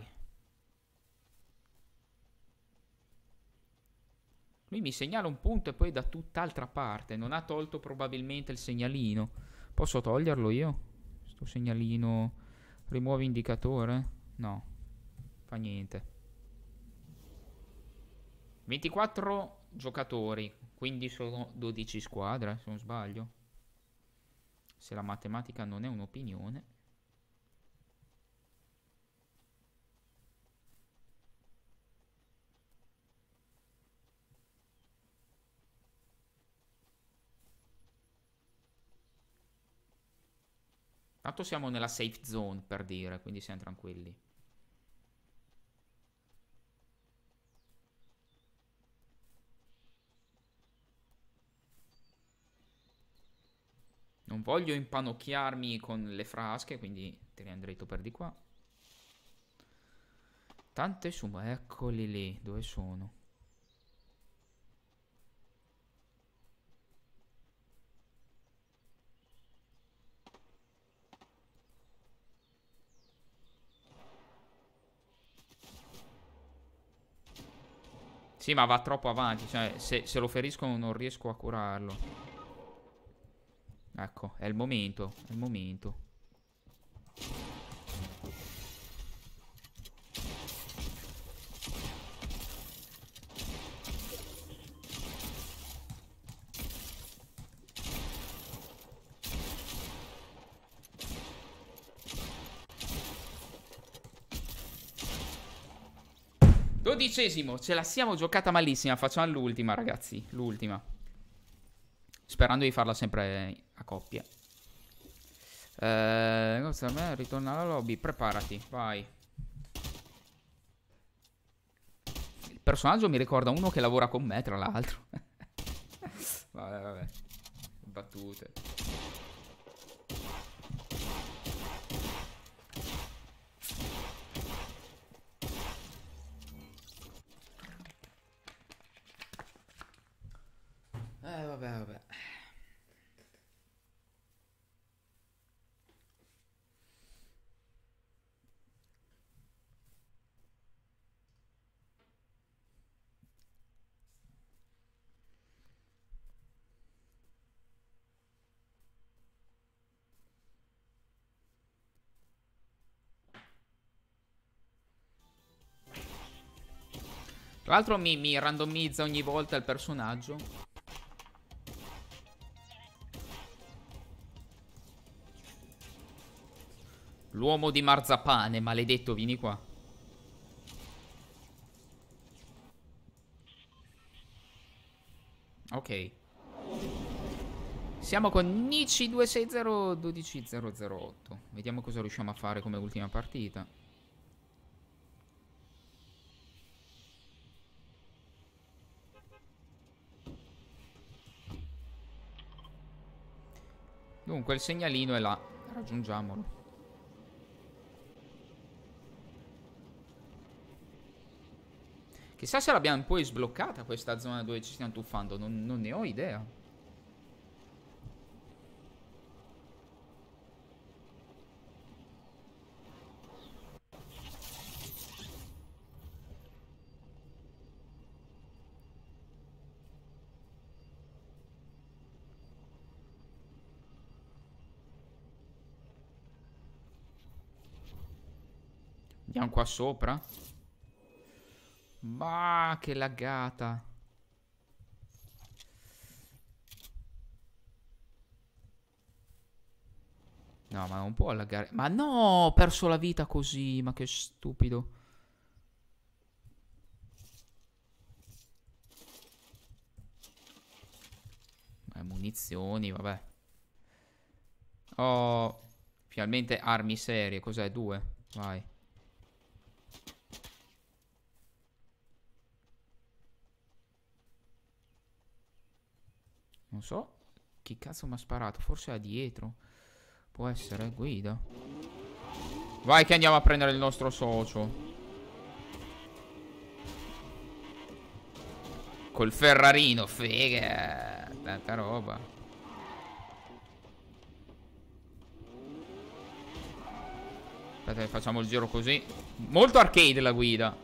Lui mi segnala un punto e poi da tutt'altra parte. Non ha tolto probabilmente il segnalino. Posso toglierlo io? Sto segnalino. Rimuovi indicatore? No. Fa niente. 24 giocatori. Quindi sono 12 squadre, eh, se non sbaglio. Se la matematica non è un'opinione. Tanto siamo nella safe zone per dire, quindi siamo tranquilli. Non voglio impanocchiarmi con le frasche, quindi tiriamo dritto per di qua. Tante suma, eccoli lì, dove sono? Sì, ma va troppo avanti. Cioè, se, se lo feriscono non riesco a curarlo. Ecco, è il momento. È il momento. dodicesimo, ce la siamo giocata malissima. Facciamo l'ultima, ragazzi. L'ultima. Sperando di farla sempre a coppie. Eh, ritorna alla lobby. Preparati, vai. Il personaggio mi ricorda uno che lavora con me, tra l'altro. vabbè, vabbè. Battute. Eh, vabbè, vabbè. Tra l'altro mi, mi randomizza ogni volta il personaggio L'uomo di marzapane, maledetto, vieni qua. Ok. Siamo con Nici 260-12008. Vediamo cosa riusciamo a fare come ultima partita. Dunque il segnalino è là. Raggiungiamolo. Chissà se l'abbiamo poi sbloccata questa zona dove ci stiamo tuffando, non, non ne ho idea. Andiamo qua sopra ma che laggata. No, ma non può laggare. Ma no, ho perso la vita così, ma che stupido. Eh, munizioni, vabbè. Oh, finalmente armi serie, cos'è? Due? Vai. Non so chi cazzo mi ha sparato. Forse è dietro. Può essere guida. Vai che andiamo a prendere il nostro socio. Col Ferrarino, fega. Tanta roba. Aspetta facciamo il giro così. Molto arcade la guida.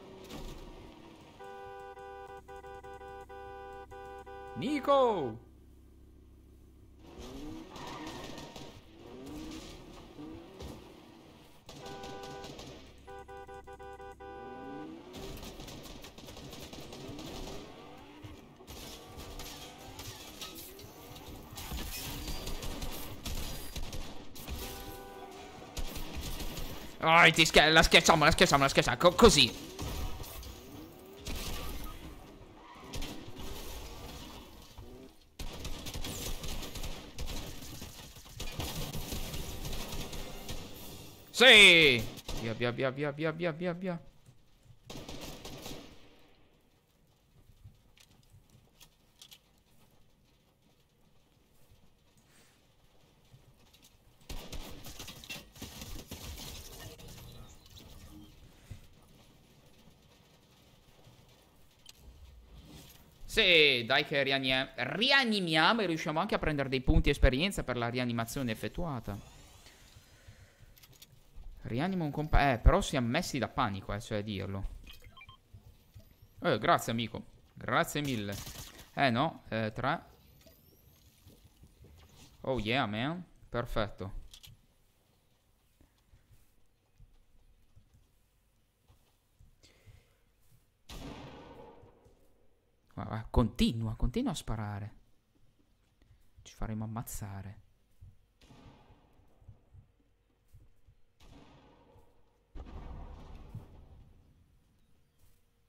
Nico! Oh, ti schia la schiacciamo, la schiacciamo, la schiacciamo. Co così. Sì! Via, via, via, via, via, via, via. dai che riani rianimiamo e riusciamo anche a prendere dei punti esperienza per la rianimazione effettuata. Rianimo un compagno. Eh, però siamo messi da panico, eh, cioè dirlo. Eh, grazie amico. Grazie mille. Eh no, eh, tre. Oh yeah, man. Perfetto. Ah, continua, continua a sparare. Ci faremo ammazzare.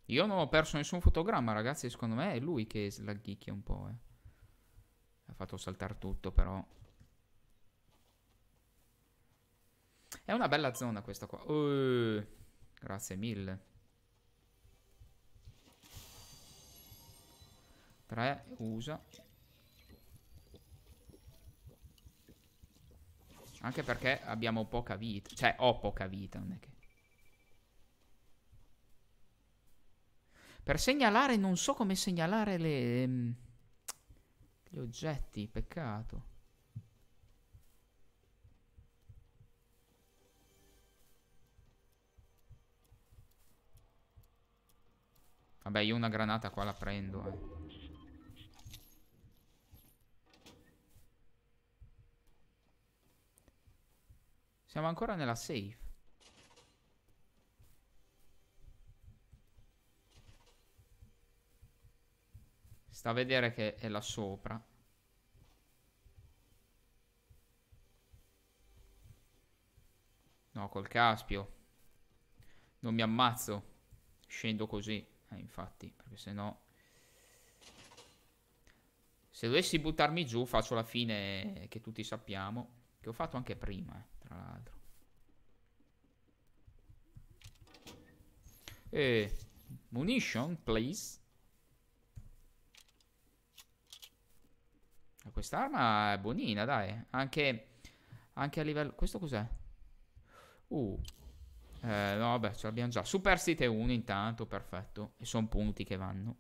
Io non ho perso nessun fotogramma, ragazzi. Secondo me è lui che slaghicchia un po'. Eh. Ha fatto saltare tutto, però. È una bella zona questa qua. Uh, grazie mille. 3, usa. Anche perché abbiamo poca vita. Cioè, ho poca vita, non è che... Per segnalare, non so come segnalare le... Ehm, gli oggetti, peccato. Vabbè, io una granata qua la prendo, eh. Siamo ancora nella safe. Sta a vedere che è là sopra. No, col caspio. Non mi ammazzo. Scendo così. Eh, infatti, perché se no... Se dovessi buttarmi giù faccio la fine che tutti sappiamo. Che ho fatto anche prima, eh, tra l'altro. E... Munition, please. Quest'arma è buonina, dai. Anche... Anche a livello... Questo cos'è? Uh. Eh, no, vabbè, ce l'abbiamo già. Superstite 1 intanto, perfetto. E sono punti che vanno.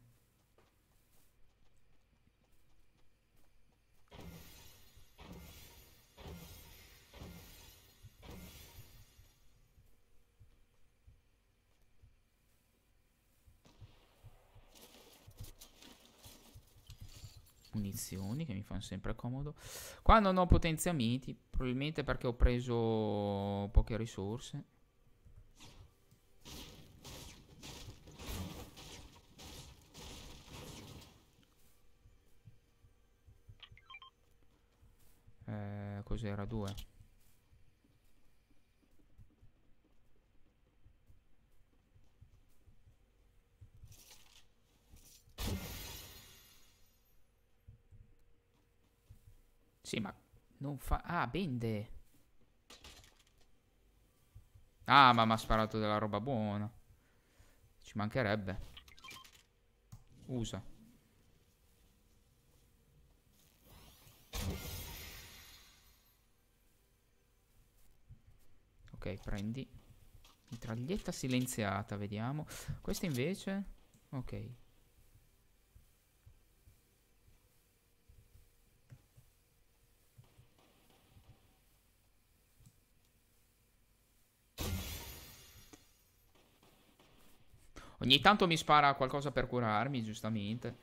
munizioni che mi fanno sempre comodo. Qua non ho potenziamenti, probabilmente perché ho preso poche risorse. Eh, cos'era? Due. Sì, ma non fa... Ah, bende. Ah, ma mi ha sparato della roba buona. Ci mancherebbe. Usa. Ok, prendi. Mitraglietta silenziata, vediamo. Questa invece... Ok. Ogni tanto mi spara qualcosa per curarmi, giustamente.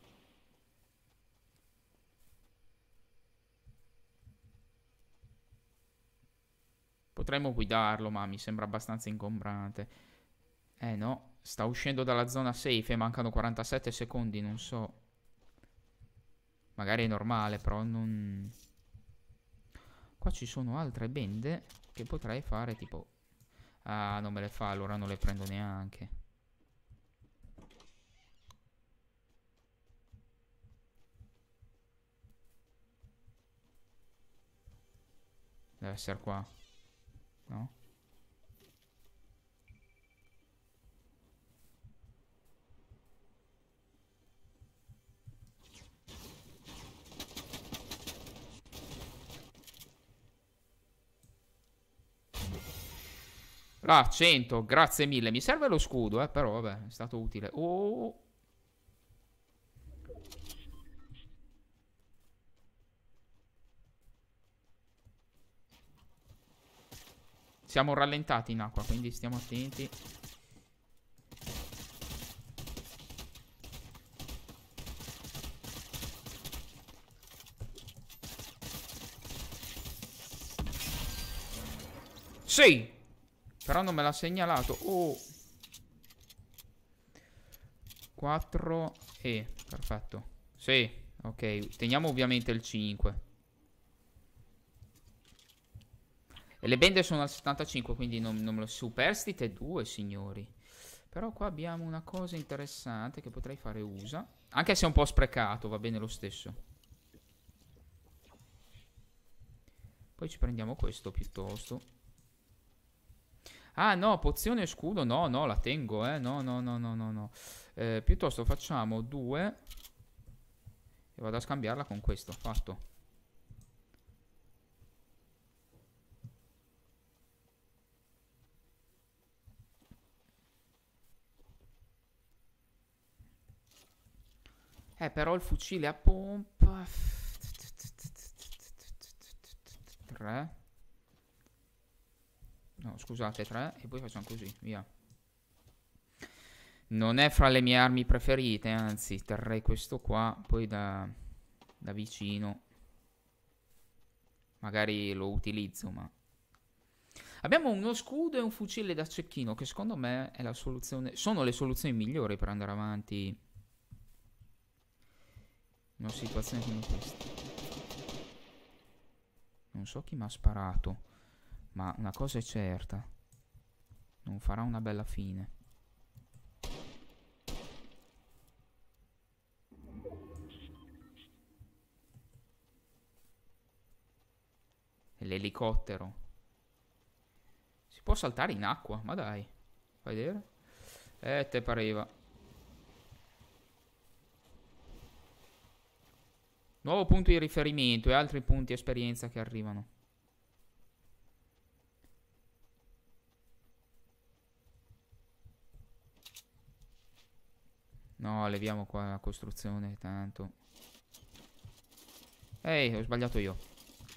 Potremmo guidarlo, ma mi sembra abbastanza ingombrante. Eh no, sta uscendo dalla zona safe e mancano 47 secondi, non so. Magari è normale, però non... Qua ci sono altre bende che potrei fare tipo... Ah, non me le fa, allora non le prendo neanche. Deve essere qua. No? La 100, grazie mille. Mi serve lo scudo, eh, però vabbè, è stato utile. Oh. oh, oh. Siamo rallentati in acqua, quindi stiamo attenti. Sì! Però non me l'ha segnalato. Oh! 4 e... Perfetto. Sì, ok. Teniamo ovviamente il 5. E le bende sono al 75, quindi non, non me lo superstite due, signori. Però qua abbiamo una cosa interessante che potrei fare usa. Anche se è un po' sprecato, va bene lo stesso. Poi ci prendiamo questo piuttosto. Ah no, pozione scudo, no, no, la tengo, eh. No, no, no, no, no, no. Eh, piuttosto facciamo due. E vado a scambiarla con questo, fatto. Eh, però il fucile a pompa... Tre. No, scusate, tre. E poi facciamo così, via. Non è fra le mie armi preferite, anzi, terrei questo qua, poi da, da vicino. Magari lo utilizzo, ma... Abbiamo uno scudo e un fucile da cecchino, che secondo me è la soluzione... Sono le soluzioni migliori per andare avanti una situazione come questa. Non so chi mi ha sparato, ma una cosa è certa. Non farà una bella fine. l'elicottero. Si può saltare in acqua, ma dai. Fai vedere? Eh, te pareva. Nuovo punto di riferimento e altri punti esperienza che arrivano. No, leviamo qua la costruzione tanto. Ehi, ho sbagliato io.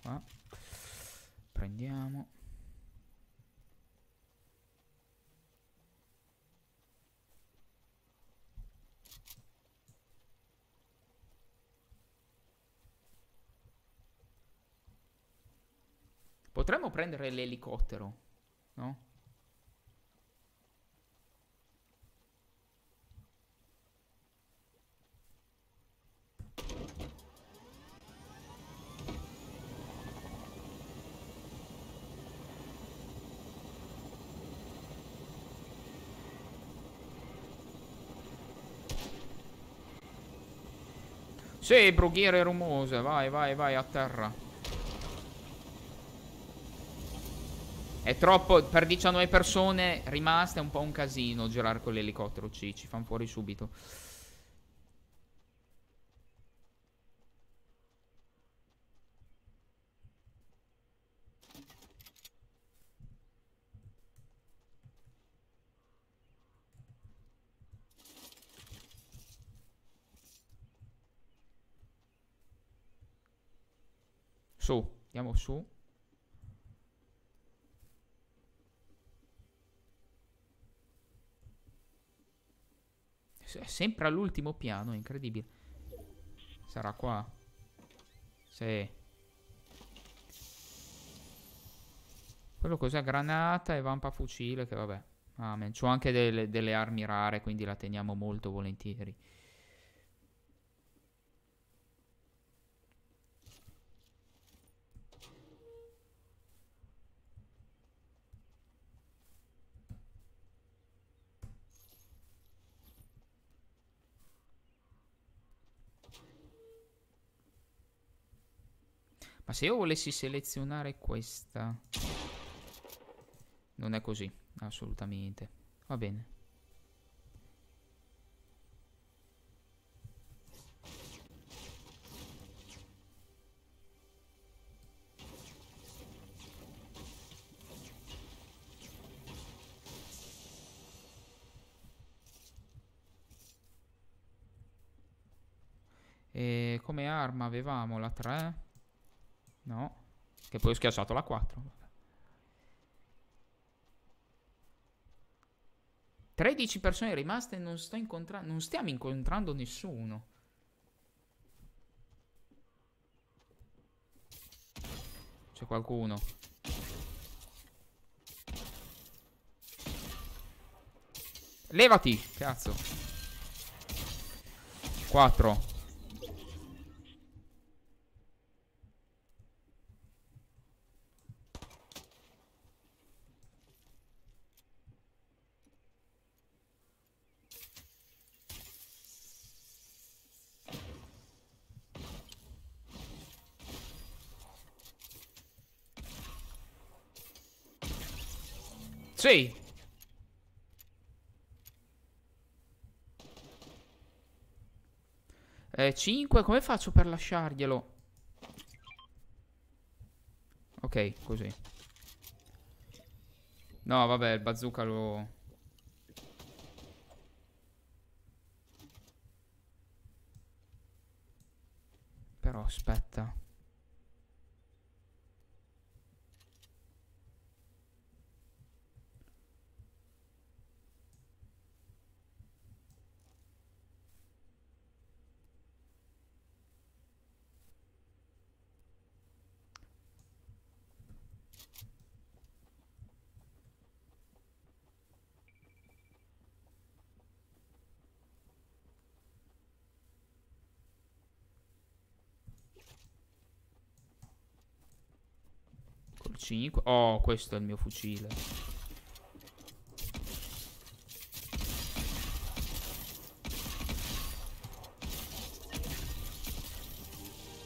Qua. Prendiamo. Potremmo prendere l'elicottero, no? Sì, brughiere rumose, vai, vai, vai, a terra. È troppo, per 19 persone rimaste è un po' un casino girare con l'elicottero, ci, ci fanno fuori subito. Su, andiamo su. È sempre all'ultimo piano, è incredibile. Sarà qua. Sì. Quello cos'è? Granata e vampa fucile, che vabbè. Ah, C'ho anche delle, delle armi rare, quindi la teniamo molto volentieri. se io volessi selezionare questa... Non è così, assolutamente. Va bene. E come arma avevamo la 3 No. Che poi ho schiacciato la 4. 13 persone rimaste non, sto incontra non stiamo incontrando nessuno. C'è qualcuno. Levati, cazzo. 4. Sì. Eh, 5, come faccio per lasciarglielo? Ok, così. No, vabbè, il bazooka lo... Però aspetta. 5 Oh questo è il mio fucile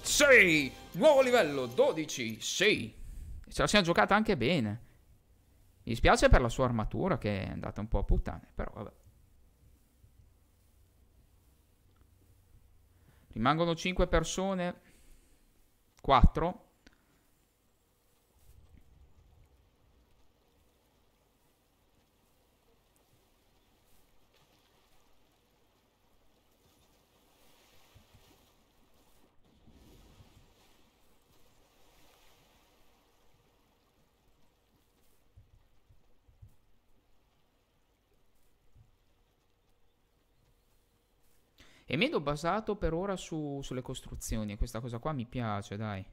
Sì Nuovo livello 12 Sì Ce la siamo giocata anche bene Mi dispiace per la sua armatura Che è andata un po' a puttane Però vabbè Rimangono 5 persone 4 E meno basato per ora su, sulle costruzioni. E questa cosa qua mi piace, dai.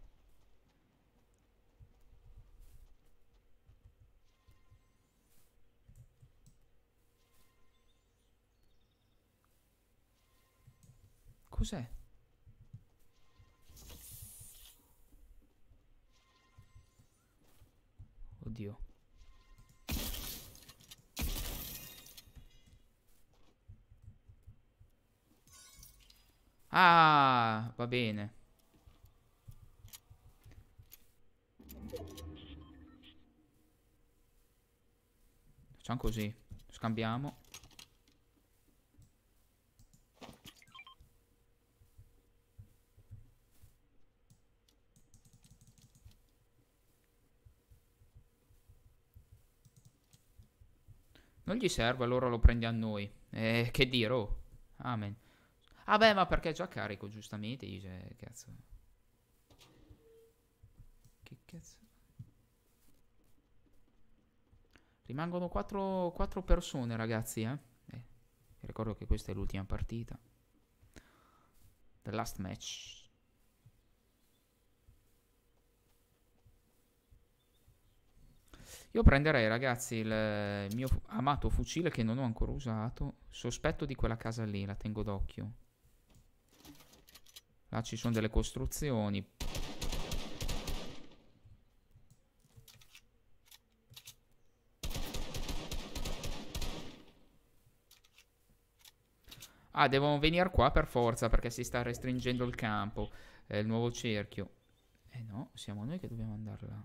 Cos'è? Oddio. Ah, va bene. Facciamo così. Scambiamo. Non gli serve, allora lo prendi a noi. Eh, che dire, oh. Amen. Ah beh, ma perché è già carico, giustamente, dice, cazzo. Che cazzo. Rimangono 4, 4 persone, ragazzi, eh? eh. Ricordo che questa è l'ultima partita. The last match. Io prenderei, ragazzi, il mio amato fucile che non ho ancora usato. Sospetto di quella casa lì, la tengo d'occhio. Là ah, ci sono delle costruzioni. Ah, devono venire qua per forza perché si sta restringendo il campo. Eh, il nuovo cerchio. Eh no, siamo noi che dobbiamo andare là.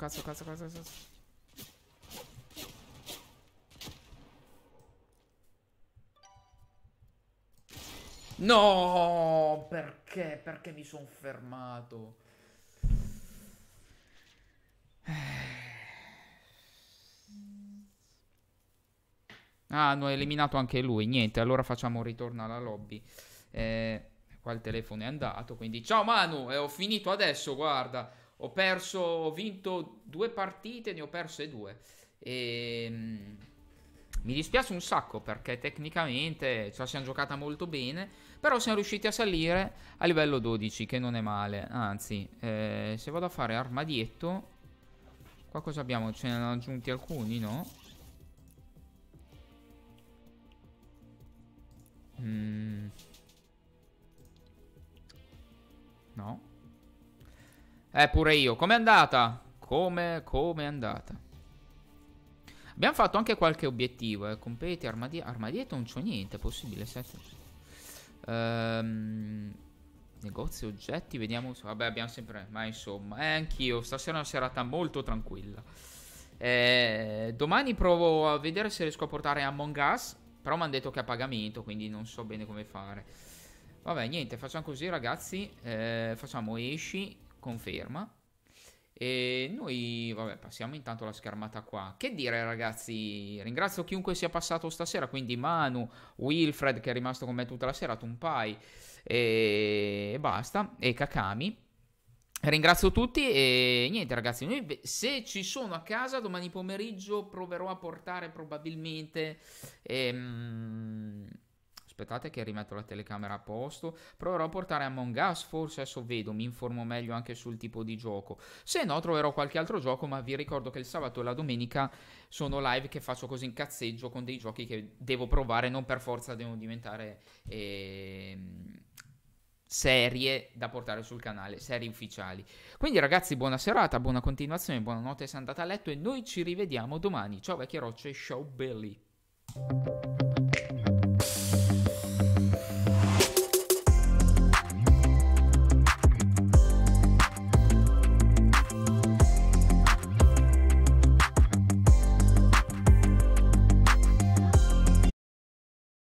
cazzo, cazzo, cazzo, cazzo. No, perché? Perché mi sono fermato? Eh. Ah, hanno eliminato anche lui. Niente, allora facciamo un ritorno alla lobby. Eh, qua il telefono è andato, quindi ciao Manu, e eh, ho finito adesso, guarda ho perso, ho vinto due partite, ne ho perse due. E, ehm, mi dispiace un sacco perché tecnicamente ce cioè, la siamo giocata molto bene, però siamo riusciti a salire a livello 12, che non è male. Anzi, eh, se vado a fare armadietto, qua cosa abbiamo? Ce ne hanno aggiunti alcuni, no? Mm. No. Eh, pure io. Com'è andata? Come, come è andata? Abbiamo fatto anche qualche obiettivo, eh. Competi, armadi armadietto, non c'ho niente, è possibile. Sette. Ehm... Negozi, oggetti, vediamo. Vabbè, abbiamo sempre. Ma insomma, eh, anch'io. Stasera è una serata molto tranquilla. Eh, domani provo a vedere se riesco a portare Among Us. Però mi hanno detto che è a pagamento, quindi non so bene come fare. Vabbè, niente, facciamo così, ragazzi. Eh, facciamo esci conferma. E noi, vabbè, passiamo intanto la schermata qua. Che dire, ragazzi? Ringrazio chiunque sia passato stasera. Quindi Manu, Wilfred, che è rimasto con me tutta la sera, Tumpai e, e basta, e Kakami. Ringrazio tutti e niente ragazzi, noi, se ci sono a casa domani pomeriggio proverò a portare probabilmente ehm, Aspettate che rimetto la telecamera a posto. Proverò a portare Among Us, forse adesso vedo, mi informo meglio anche sul tipo di gioco. Se no troverò qualche altro gioco, ma vi ricordo che il sabato e la domenica sono live che faccio così in cazzeggio con dei giochi che devo provare, non per forza devono diventare... Ehm serie da portare sul canale, serie ufficiali. Quindi ragazzi, buona serata, buona continuazione, buonanotte se andate a letto e noi ci rivediamo domani. Ciao vecchie rocce, ciao belli.